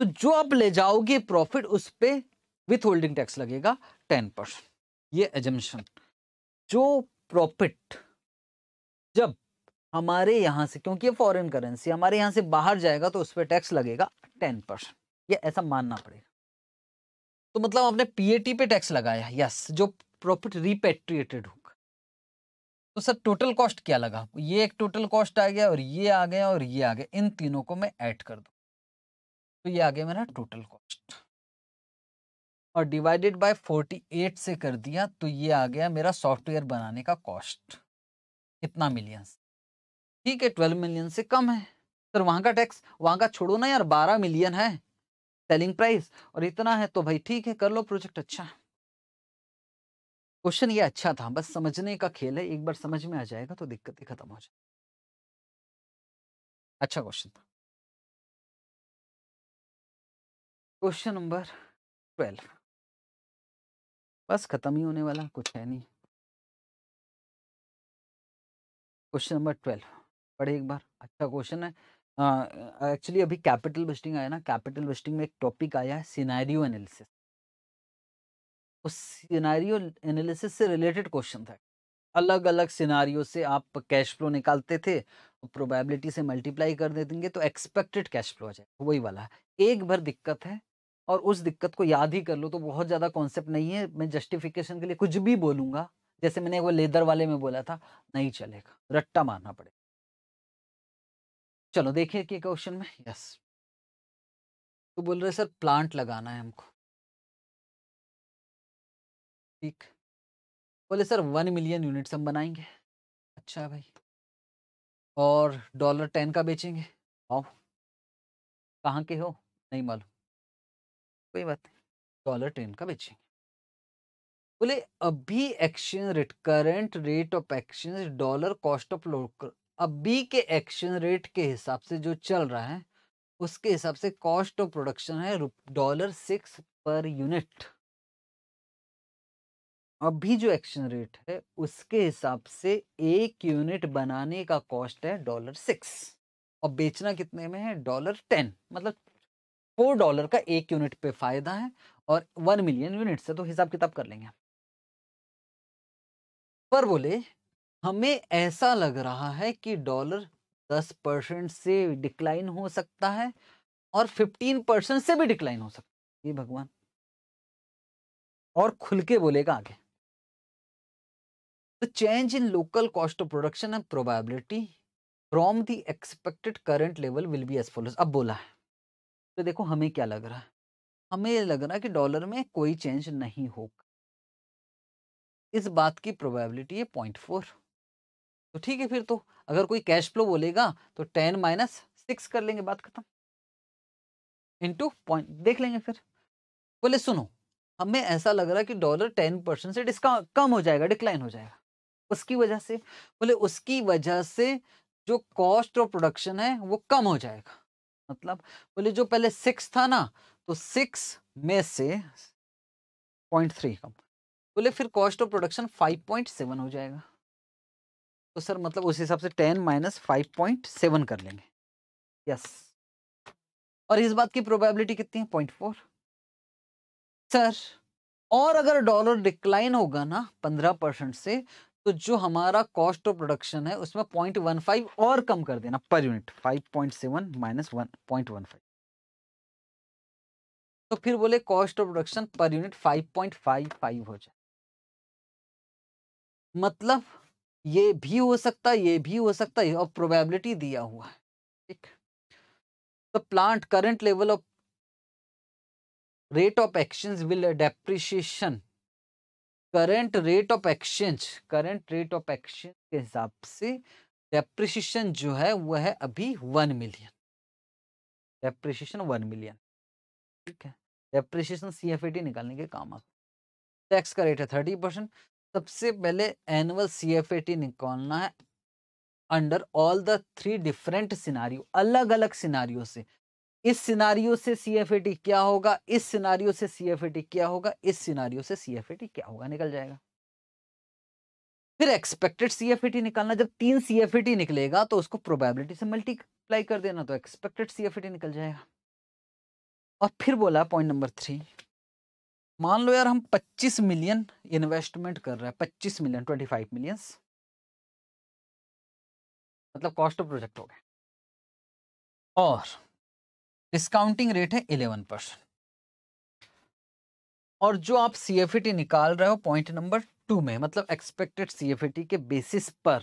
तो जो आप ले जाओगे प्रॉफिट उस पर विथ होल्डिंग टैक्स लगेगा टेन परसेंट ये एजम्शन जो प्रॉफिट जब हमारे यहाँ से क्योंकि ये फॉरेन करेंसी हमारे यहाँ से बाहर जाएगा तो उस पर टैक्स लगेगा टेन परसेंट यह ऐसा मानना पड़ेगा तो मतलब आपने पीएटी पे टैक्स लगाया यस जो प्रॉफिट रिपेट्रिएटेड होगा तो सर टोटल कॉस्ट क्या लगा ये एक टोटल कॉस्ट आ गया और ये आ गया और ये आ गया इन तीनों को मैं ऐड कर दूँ तो ये आ गया मेरा टोटल कॉस्ट और डिवाइडेड बाय एट से कर दिया तो ये आ गया मेरा सॉफ्टवेयर बनाने का कॉस्ट कितना मिलियंस ठीक है ट्वेल्व मिलियन से कम है सर वहाँ का टैक्स वहाँ का छोड़ो ना यार बारह मिलियन है सेलिंग प्राइस और इतना है तो भाई ठीक है कर लो प्रोजेक्ट अच्छा क्वेश्चन ये अच्छा था बस समझने का खेल है एक बार समझ में आ जाएगा तो दिक्कत ही खत्म हो जाए अच्छा क्वेश्चन था क्वेश्चन नंबर ट्वेल्व बस खत्म ही होने वाला कुछ है नहीं क्वेश्चन नंबर ट्वेल्व पढ़े एक बार अच्छा क्वेश्चन है एक्चुअली uh, अभी कैपिटल वेस्टिंग आया ना कैपिटल वेस्टिंग में एक टॉपिक आया है सिनेरियो एनालिसिस उस सिनेरियो एनालिसिस से रिलेटेड क्वेश्चन था अलग अलग सिनारियो से आप कैश फ्लो निकालते थे प्रोबेबिलिटी तो से मल्टीप्लाई कर दे देंगे तो एक्सपेक्टेड कैश फ्लो आ जाएगा वही वाला एक भर दिक्कत है और उस दिक्कत को याद ही कर लो तो बहुत ज़्यादा कॉन्सेप्ट नहीं है मैं जस्टिफिकेशन के लिए कुछ भी बोलूँगा जैसे मैंने वो लेदर वाले में बोला था नहीं चलेगा रट्टा मारना पड़ेगा चलो देखिए कि क्वेश्चन में यस तो बोल रहे सर प्लांट लगाना है हमको ठीक बोले सर वन मिलियन यूनिट्स हम बनाएंगे अच्छा भाई और डॉलर टेन का बेचेंगे आओ कहाँ के हो नहीं मालूम कोई बात नहीं डॉलर टेन का बेचेंगे बोले अभी exchange rate current rate of exchange dollar cost of अब बी के एक्शन रेट के हिसाब से जो चल रहा है उसके हिसाब से कॉस्ट ऑफ प्रोडक्शन है डॉलर सिक्स पर यूनिट अभी जो एक्शन रेट है उसके हिसाब से एक यूनिट बनाने का कॉस्ट है डॉलर सिक्स और बेचना कितने में है डॉलर टेन मतलब फोर डॉलर का एक यूनिट पे फायदा है और वन मिलियन यूनिट से तो हिसाब किताब कर लेंगे पर बोले हमें ऐसा लग रहा है कि डॉलर दस परसेंट से डिक्लाइन हो सकता है और फिफ्टीन परसेंट से भी डिक्लाइन हो सकता है ये भगवान और खुल के बोलेगा आगे The तो change in local cost of production and probability from the expected current level will be as follows. अब बोला है तो देखो हमें क्या लग रहा है हमें लग रहा है कि डॉलर में कोई चेंज नहीं होगा इस बात की प्रोबेबिलिटी है पॉइंट फोर तो ठीक है फिर तो अगर कोई कैश फ्लो बोलेगा तो टेन माइनस सिक्स कर लेंगे बात खत्म इंटू पॉइंट देख लेंगे फिर बोले सुनो हमें ऐसा लग रहा है कि डॉलर टेन परसेंट से डिस्काउंट कम हो जाएगा डिक्लाइन हो जाएगा उसकी वजह से बोले उसकी वजह से जो कॉस्ट ऑफ प्रोडक्शन है वो कम हो जाएगा मतलब बोले जो पहले सिक्स था ना तो सिक्स में से पॉइंट थ्री कम बोले फिर cost of production five point seven हो जाएगा तो सर मतलब उस हिसाब से ten minus five point seven कर लेंगे यस और इस बात की प्रोबेबिलिटी कितनी है पॉइंट फोर सर और अगर डॉलर डिक्लाइन होगा ना पंद्रह परसेंट से तो जो हमारा कॉस्ट ऑफ प्रोडक्शन है उसमें पॉइंट वन फाइव और कम कर देना per unit five point seven minus one point one five तो फिर बोले cost of production per unit five point five five हो जाए मतलब ये भी हो सकता है ये भी हो सकता है और प्रोबेबिलिटी दिया हुआ है ठीक the plant current level of rate of exchange will depreciation current rate of exchange current rate of exchange के हिसाब से डेप्रिशिएशन जो है वह है अभी one million depreciation one million ठीक है डेप्रिशिएशन सी एफ निकालने के काम आ टैक्स का रेट है थर्टी परसेंट सबसे पहले annual C F A T निकालना है under all the three different scenario अलग अलग सिनारियो से इस सिनारियो से सीएफएटी क्या होगा इस सिनारियो से सी एफ ए टी क्या होगा इस सिनारियो से सी एफ ए टी क्या होगा निकल जाएगा फिर expected C F A T निकालना जब तीन सी एफ ए टी निकलेगा तो उसको प्रोबेबिलिटी से मल्टीप्लाई कर देना तो expected C F A T निकल जाएगा और फिर बोला पॉइंट नंबर थ्री मान लो यार हम 25 मिलियन इन्वेस्टमेंट कर रहे हैं 25 मिलियन 25 मिलियंस मतलब कॉस्ट ऑफ प्रोजेक्ट हो गया और डिस्काउंटिंग रेट है 11 परसेंट और जो आप सी निकाल रहे हो पॉइंट नंबर टू में मतलब एक्सपेक्टेड सी के बेसिस पर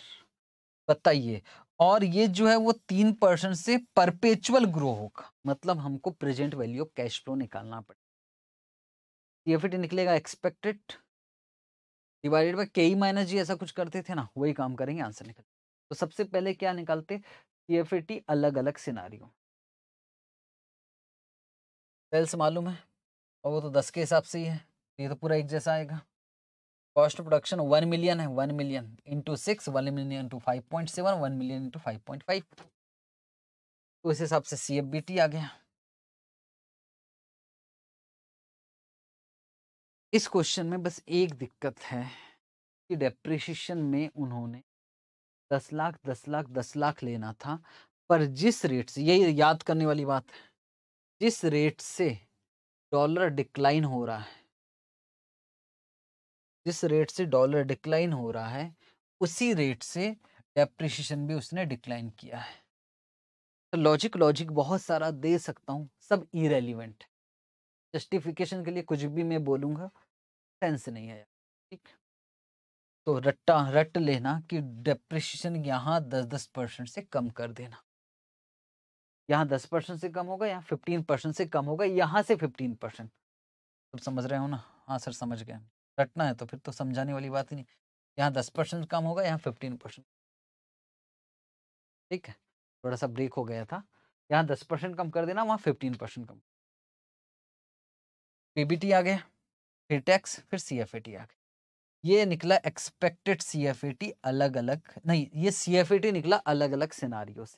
बताइए और ये जो है वो तीन परसेंट से परपेचुअल ग्रो होगा मतलब हमको present value of cash flow निकालना पड़ेगा टी एफ निकलेगा expected divided by K E minus जी ऐसा कुछ करते थे ना वही काम करेंगे आंसर निकल तो सबसे पहले क्या निकालते टी एफ टी अलग अलग सिनारियों सेल्स मालूम है और वो तो दस के हिसाब से ही है ये तो पूरा एक जैसा आएगा कॉस्ट प्रोडक्शन वन मिलियन है one million into six one million into five point seven one million into five point five तो इस हिसाब से सी एफ बी टी आ गया इस क्वेश्चन में बस एक दिक्कत है कि डेप्रिशिएशन में उन्होंने दस लाख दस लाख दस लाख लेना था पर जिस रेट से यही याद करने वाली बात है जिस रेट से डॉलर डिक्लाइन हो रहा है जिस रेट से डॉलर डिक्लाइन हो रहा है उसी रेट से डेप्रिसिएशन भी उसने डिक्लाइन किया है तो लॉजिक लॉजिक बहुत सारा दे सकता हूँ सब इरेलीवेंट जस्टिफिकेशन के लिए कुछ भी मैं बोलूँगा सेंस नहीं है ठीक तो रट्टा रट लेना कि डिप्रेशन यहाँ दस दस परसेंट से कम कर देना यहाँ दस परसेंट से कम होगा यहाँ फिफ्टीन परसेंट से कम होगा यहाँ से फिफ्टीन परसेंट तुम समझ रहे हो ना हाँ सर समझ गए रटना है तो फिर तो समझाने वाली बात ही नहीं यहाँ दस परसेंट कम होगा यहाँ फिफ्टीन परसेंट ठीक है थोड़ा सा ब्रेक हो गया था यहाँ दस परसेंट कम कर देना वहाँ फिफ्टीन परसेंट कम पीबीटी आ गया फिर टैक्स फिर सीएफएटी आ गया ये निकला एक्सपेक्टेड सीएफएटी अलग अलग नहीं ये सीएफएटी निकला अलग अलग सिनारियों से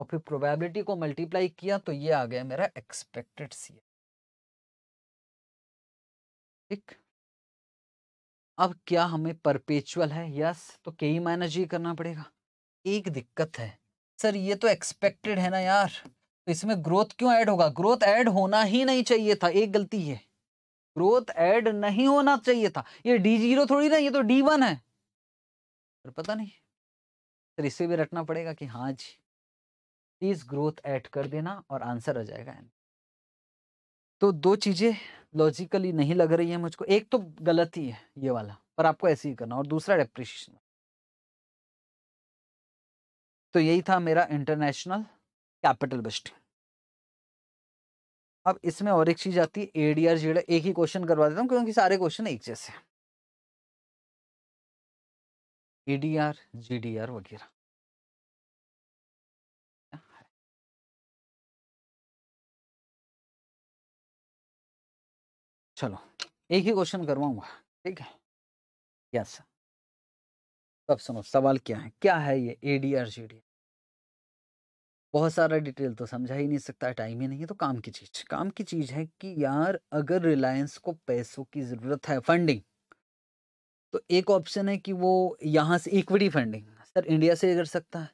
और फिर प्रोबेबिलिटी को मल्टीप्लाई किया तो ये आ गया मेरा एक्सपेक्टेड सी ठीक अब क्या हमें परपेचुअल है यस तो के ही माइनस जी करना पड़ेगा एक दिक्कत है सर ये तो एक्सपेक्टेड है ना यार तो इसमें ग्रोथ क्यों ऐड होगा ग्रोथ ऐड होना ही नहीं चाहिए था एक गलती है ग्रोथ ऐड नहीं होना चाहिए था ये डी जीरो थोड़ी ना ये तो डी वन है पर पता नहीं फिर इसे भी रटना पड़ेगा कि हाँ जी प्लीज ग्रोथ ऐड कर देना और आंसर आ जाएगा तो दो चीजें लॉजिकली नहीं लग रही है मुझको एक तो गलत ही है ये वाला पर आपको ऐसे ही करना और दूसरा डेप्रिशिएशन तो यही था मेरा इंटरनेशनल कैपिटल बेस्टिंग अब इसमें और एक चीज आती है एडीआर जीडीआर एक ही क्वेश्चन करवा देता हूँ क्योंकि सारे क्वेश्चन एक जैसे हैं एडीआर जीडीआर वगैरह चलो एक ही क्वेश्चन करवाऊंगा ठीक है यस अब सुनो सवाल क्या है क्या है ये एडीआर जीडीआर बहुत सारा डिटेल तो समझा ही नहीं सकता टाइम ही नहीं है तो काम की चीज़ काम की चीज़ है कि यार अगर रिलायंस को पैसों की ज़रूरत है फंडिंग तो एक ऑप्शन है कि वो यहाँ से इक्विटी फंडिंग सर इंडिया से कर सकता है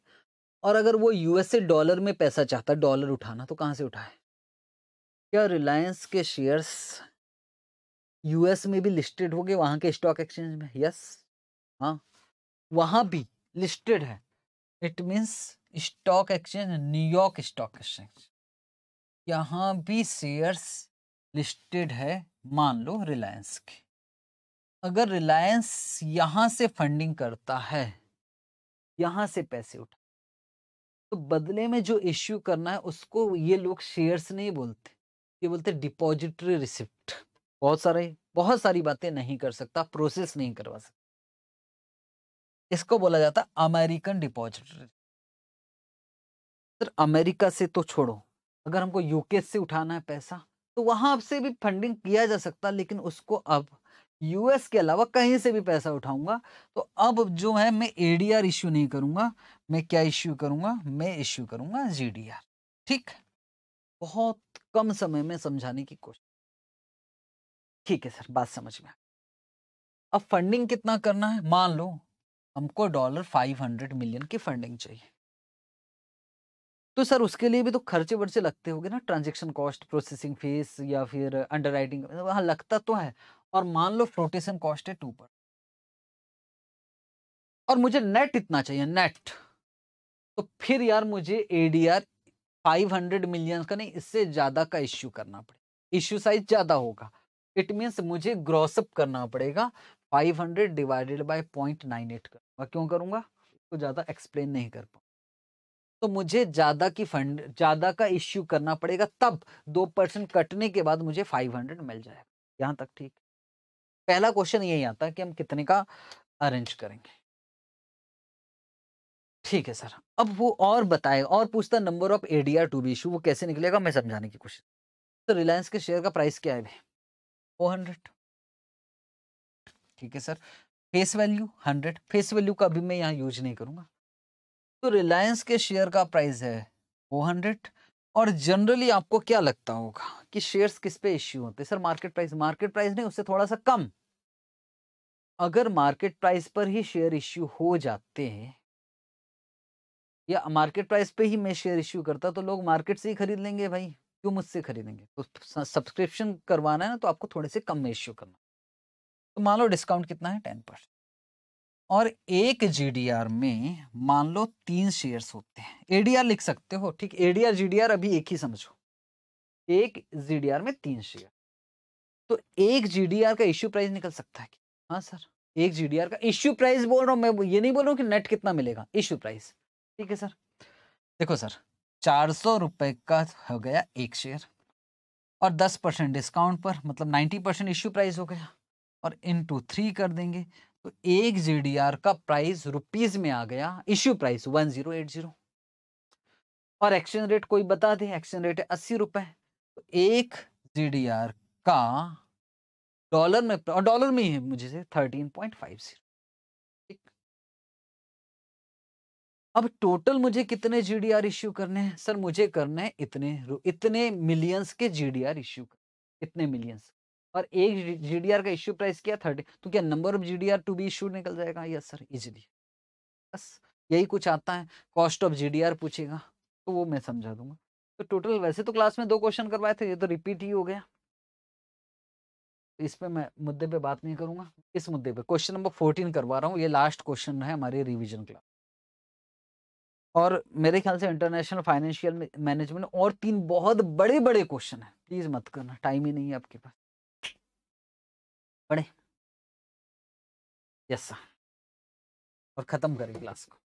और अगर वो यूएसए डॉलर में पैसा चाहता है डॉलर उठाना तो कहाँ से उठाए क्या रिलायंस के शेयर्स यूएस में भी लिस्टेड हो गए वहाँ के स्टॉक एक्सचेंज में यस हाँ वहाँ भी लिस्टेड है it means stock exchange New York stock exchange यहाँ भी शेयर्स लिस्टेड है मान लो रिलायंस की अगर रिलायंस यहाँ से फंडिंग करता है यहाँ से पैसे उठा तो बदले में जो इश्यू करना है उसको ये लोग शेयर्स नहीं बोलते ये बोलते डिपॉजिटरी रिसिप्ट बहुत सारे बहुत सारी बातें नहीं कर सकता प्रोसेस नहीं करवा सकता इसको बोला जाता अमेरिकन डिपॉजिटरी सर अमेरिका से तो छोड़ो अगर हमको यूके से उठाना है पैसा तो वहां से भी फंडिंग किया जा सकता लेकिन उसको अब यूएस के अलावा कहीं से भी पैसा उठाऊंगा तो अब जो है मैं एडीआर इश्यू नहीं करूंगा मैं क्या इश्यू करूंगा मैं इश्यू करूंगा जीडीआर ठीक बहुत कम समय में समझाने की कोशिश ठीक है सर बात समझ में अब फंडिंग कितना करना है मान लो हमको डॉलर फाइव हंड्रेड मिलियन की फंडिंग चाहिए तो सर उसके लिए भी तो खर्चे वर्चे लगते होंगे ना ट्रांजेक्शन कॉस्ट प्रोसेसिंग फीस या फिर अंडर राइटिंग मतलब वहां लगता तो है और मान लो फ्लोटेशन कॉस्ट है टू पर और मुझे नेट इतना चाहिए नेट तो फिर यार मुझे एडीआर 500 मिलियन का नहीं इससे ज़्यादा का इश्यू करना पड़ेगा इश्यू साइज ज़्यादा होगा इट मीन्स मुझे ग्रॉसअप करना पड़ेगा five hundred divided by point nine eight करूँगा क्यों करूँगा उसको तो ज़्यादा एक्सप्लेन नहीं कर पाऊँ तो मुझे ज़्यादा की फंड ज़्यादा का इश्यू करना पड़ेगा तब दो परसेंट कटने के बाद मुझे फाइव हंड्रेड मिल जाएगा यहाँ तक ठीक पहला क्वेश्चन यही आता है कि हम कितने का अरेंज करेंगे ठीक है सर अब वो और बताए और पूछता number of ADR to be issue वो कैसे निकलेगा मैं समझाने की कोशिश तो रिलायंस के शेयर का प्राइस क्या है फोर हंड्रेड ठीक है sir face value hundred face value का अभी मैं यहाँ यूज नहीं करूँगा तो रिलायंस के शेयर का प्राइस है फोर हंड्रेड और जनरली आपको क्या लगता होगा कि शेयर्स किस पे इश्यू होते हैं sir market price market price नहीं उससे थोड़ा सा कम अगर मार्केट प्राइस पर ही शेयर इश्यू हो जाते हैं या मार्केट प्राइस पे ही मैं शेयर इश्यू करता तो लोग मार्केट से ही खरीद लेंगे भाई क्यों मुझसे खरीदेंगे तो सब्सक्रिप्शन करवाना है ना तो आपको थोड़े से कम में इश्यू करना तो मान लो डिस्काउंट कितना है टेन परसेंट और एक जीडीआर में मान लो तीन शेयर्स होते हैं एडीआर लिख सकते हो ठीक एडीआर जीडीआर अभी एक ही समझो एक जीडीआर में तीन शेयर तो एक जीडीआर का इश्यू प्राइस निकल सकता है हाँ सर एक जीडीआर का इश्यू प्राइस बोल रहा हूँ मैं ये नहीं बोल रहा हूँ कि नेट कितना मिलेगा इश्यू प्राइस ठीक है सर देखो सर चार सौ रुपये का हो गया एक शेयर और दस परसेंट डिस्काउंट पर मतलब नाइन्टी परसेंट इश्यू प्राइस हो गया और इन टू थ्री कर देंगे तो एक जी का प्राइस रुपीज में आ गया issue price one zero eight zero और एक्सचेंज रेट कोई बता दे एक्सचेंज रेट है अस्सी रुपए तो एक जी का डॉलर में और डॉलर में ही है मुझे से थर्टीन पॉइंट फाइव जीरो अब टोटल मुझे कितने जीडीआर इश्यू करने हैं सर मुझे करने हैं इतने इतने मिलियंस के जीडीआर इश्यू इतने मिलियंस और एक जी का इश्यू प्राइस क्या थर्टी तो क्या number of G to be issue निकल जाएगा यस सर इजीली बस यही कुछ आता है कॉस्ट ऑफ जी पूछेगा तो वो मैं समझा दूंगा तो टोटल वैसे तो क्लास में दो क्वेश्चन करवाए थे ये तो रिपीट ही हो गया इस पर मैं मुद्दे पे बात नहीं करूंगा इस मुद्दे पे क्वेश्चन नंबर फोर्टीन करवा रहा हूँ ये लास्ट क्वेश्चन है हमारे रिविजन क्लास और मेरे ख्याल से इंटरनेशनल फाइनेंशियल मैनेजमेंट और तीन बहुत बड़े बड़े क्वेश्चन है प्लीज मत करना टाइम ही नहीं है आपके पास पढ़े यस और खत्म करें क्लास को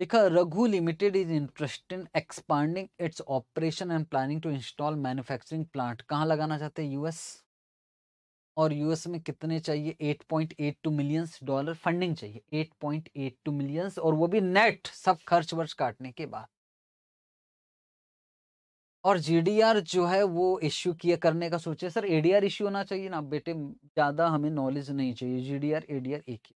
देखा Raghu limited is interested expanding its operation and planning to install manufacturing plant कहाँ लगाना चाहते हैं यूएस और यूएस में कितने चाहिए 8.82 मिलियंस डॉलर फंडिंग चाहिए 8.82 मिलियंस और वो भी नेट सब खर्च वर्च काटने के बाद और जीडीआर जो है वो इश्यू किया करने का सोचे सर एडीआर इश्यू होना चाहिए ना बेटे ज़्यादा हमें नॉलेज नहीं चाहिए जीडीआर एडीआर एक ही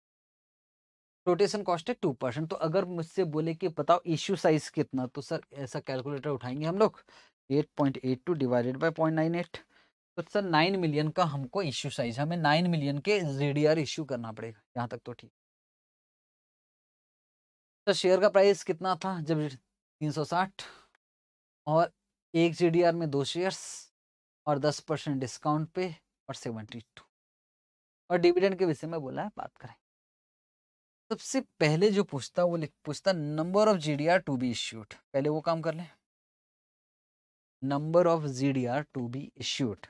रोटेशन कॉस्ट है टू परसेंट तो अगर मुझसे बोले कि बताओ इश्यू साइज कितना तो सर ऐसा कैलकुलेटर उठाएंगे हम लोग eight point eight two divided by point nine eight तो सर नाइन मिलियन का हमको इश्यू साइज हमें नाइन मिलियन के आर इश्यू करना पड़ेगा यहाँ तक तो ठीक सर तो शेयर का प्राइस कितना था जब तीन सौ साठ और एक जी में दो शेयर्स और दस परसेंट डिस्काउंट पे और सेवेंटी टू और डिविडेंड के विषय में बोला है बात करें सबसे पहले जो पूछता वो लिख पूछता number of G D R to be issued पहले वो काम कर लें number of G D R to be issued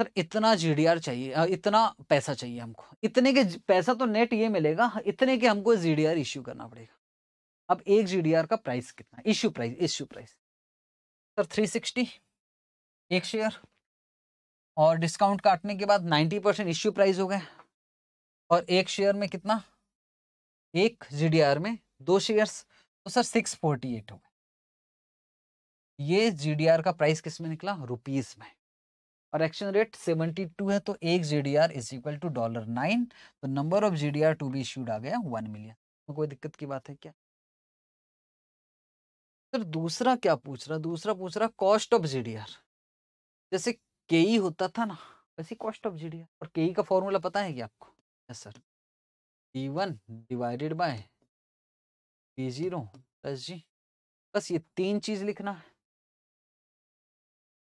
sir इतना जी चाहिए इतना पैसा चाहिए हमको इतने के पैसा तो नेट ये मिलेगा इतने के हमको जी डी इश्यू करना पड़ेगा अब एक आर का प्राइस कितना issue price issue price sir three sixty एक शेयर और डिस्काउंट काटने के बाद नाइन्टी परसेंट इश्यू प्राइस हो गया और एक शेयर में कितना एक आर में दो शेयर्स तो सर सिक्स फोर्टी एट हो गए ये आर का प्राइस किस में निकला रुपीज में और एक्शन रेट 72 है तो एक G D R is equal to dollar nine तो number of G D R to be issued आ गया वन मिलियन तो कोई दिक्कत की बात है क्या सर दूसरा क्या पूछ रहा दूसरा पूछ रहा कॉस्ट ऑफ जीडीआर जैसे के होता था ना वैसे कॉस्ट ऑफ जीडीआर और के का फॉर्मूला पता है क्या आपको yes sir D one divided by P zero plus G बस ये तीन चीज लिखना है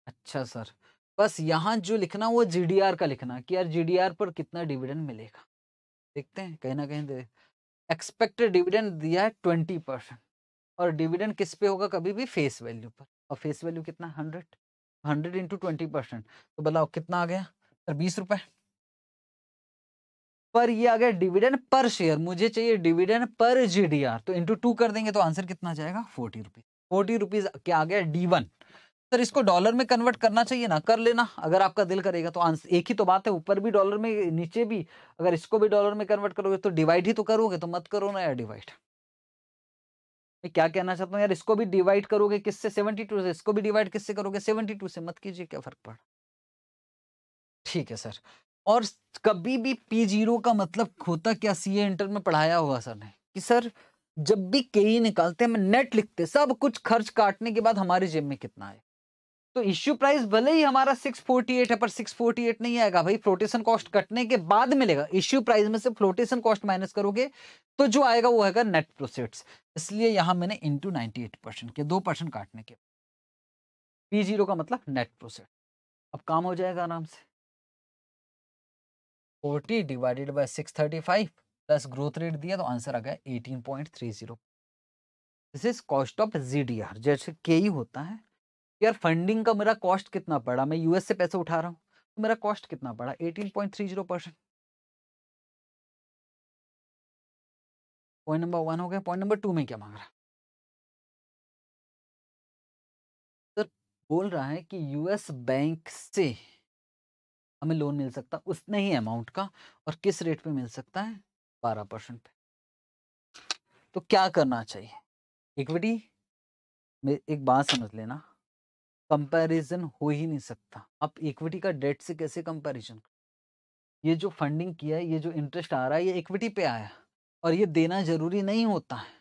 अच्छा सर बस यहाँ जो लिखना वो आर का लिखना कि यार आर पर कितना डिविडेंड मिलेगा देखते हैं कहीं ना कहीं एक्सपेक्टेड डिविडेंड दिया है ट्वेंटी परसेंट और डिविडेंड किस पे होगा कभी भी फेस वैल्यू पर और फेस वैल्यू कितना hundred hundred into twenty percent तो बताओ कितना आ गया सर बीस रुपए पर ये आ गया डिविडेंड पर शेयर मुझे चाहिए डिविडेंड पर आर तो इंटू टू कर देंगे तो आंसर कितना जाएगा फोर्टी रुपीज फोर्टी रुपीज क्या आ गया डी वन सर इसको डॉलर में कन्वर्ट करना चाहिए ना कर लेना अगर आपका दिल करेगा तो आंसर एक ही तो बात है ऊपर भी डॉलर में नीचे भी अगर इसको भी डॉलर में कन्वर्ट करोगे तो डिवाइड ही तो करोगे तो मत करो ना यार डिवाइड मैं क्या कहना चाहता हूँ यार इसको भी डिवाइड करोगे किससे टू से इसको भी डिवाइड किससे करोगे टू से मत कीजिए क्या फर्क पड़ा ठीक है सर और कभी भी पी जीरो का मतलब होता क्या सी इंटर में पढ़ाया हुआ सर ने कि सर जब भी के e निकालते हैं हम नेट लिखते सब कुछ खर्च काटने के बाद हमारे जेब में कितना है तो इश्यू प्राइस भले ही हमारा 648 है पर 648 नहीं आएगा भाई फ्लोटेशन कॉस्ट कटने के बाद मिलेगा इश्यू प्राइस में से फ्लोटेशन कॉस्ट माइनस करोगे तो जो आएगा वो आएगा नेट प्रोसेट्स इसलिए यहां मैंने इंटू नाइनटी परसेंट के दो परसेंट काटने के पी जीरो का मतलब नेट प्रोसेट अब काम हो जाएगा आराम से forty divided by six thirty five plus growth rate दिया तो आंसर आ गया eighteen point three zero this is cost of G D R जैसे के ही होता है यार फंडिंग का मेरा कॉस्ट कितना पड़ा मैं यूएस से पैसे उठा रहा हूँ तो मेरा कॉस्ट कितना पड़ा eighteen point three zero percent point number one हो गया पॉइंट नंबर टू में क्या मांग रहा सर बोल रहा है कि यूएस बैंक से हमें लोन मिल सकता उसने ही अमाउंट का और किस रेट पे मिल सकता है बारह परसेंट पे तो क्या करना चाहिए इक्विटी एक बात समझ लेना कंपैरिजन हो ही नहीं सकता आप इक्विटी का डेट से कैसे कंपैरिजन ये जो फंडिंग किया है ये जो इंटरेस्ट आ रहा है ये इक्विटी पे आया और ये देना जरूरी नहीं होता है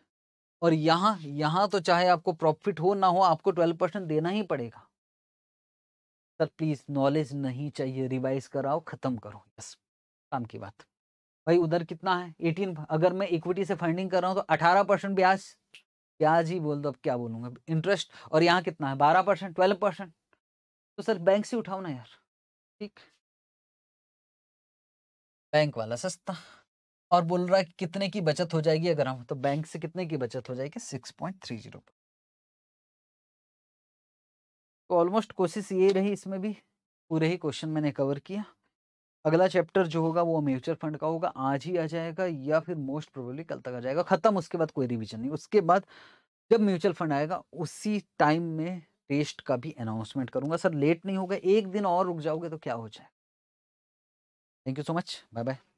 और यहाँ यहाँ तो चाहे आपको प्रॉफिट हो ना हो आपको ट्वेल्व परसेंट देना ही पड़ेगा सर प्लीज नॉलेज नहीं चाहिए रिवाइज कराओ खत्म करो बस काम की बात भाई उधर कितना है एटीन अगर मैं इक्विटी से फंडिंग कर रहा हूँ तो अठारह परसेंट ब्याज ब्याज ही बोल दो अब क्या बोलूँगा इंटरेस्ट और यहाँ कितना है बारह परसेंट ट्वेल्व परसेंट तो सर बैंक से उठाओ ना यार ठीक बैंक वाला सस्ता और बोल रहा है कितने की बचत हो जाएगी अगर हम तो बैंक से कितने की बचत हो जाएगी सिक्स पॉइंट थ्री जीरो तो ऑलमोस्ट कोशिश ये रही इसमें भी पूरे ही क्वेश्चन मैंने कवर किया अगला चैप्टर जो होगा वो म्यूचुअल फंड का होगा आज ही आ जाएगा या फिर मोस्ट प्रोबेबली कल तक आ जाएगा खत्म उसके बाद कोई रिविजन नहीं उसके बाद जब म्यूचुअल फंड आएगा उसी टाइम में टेस्ट का भी अनाउंसमेंट करूंगा सर लेट नहीं होगा एक दिन और रुक जाओगे तो क्या हो जाए thank you so much bye bye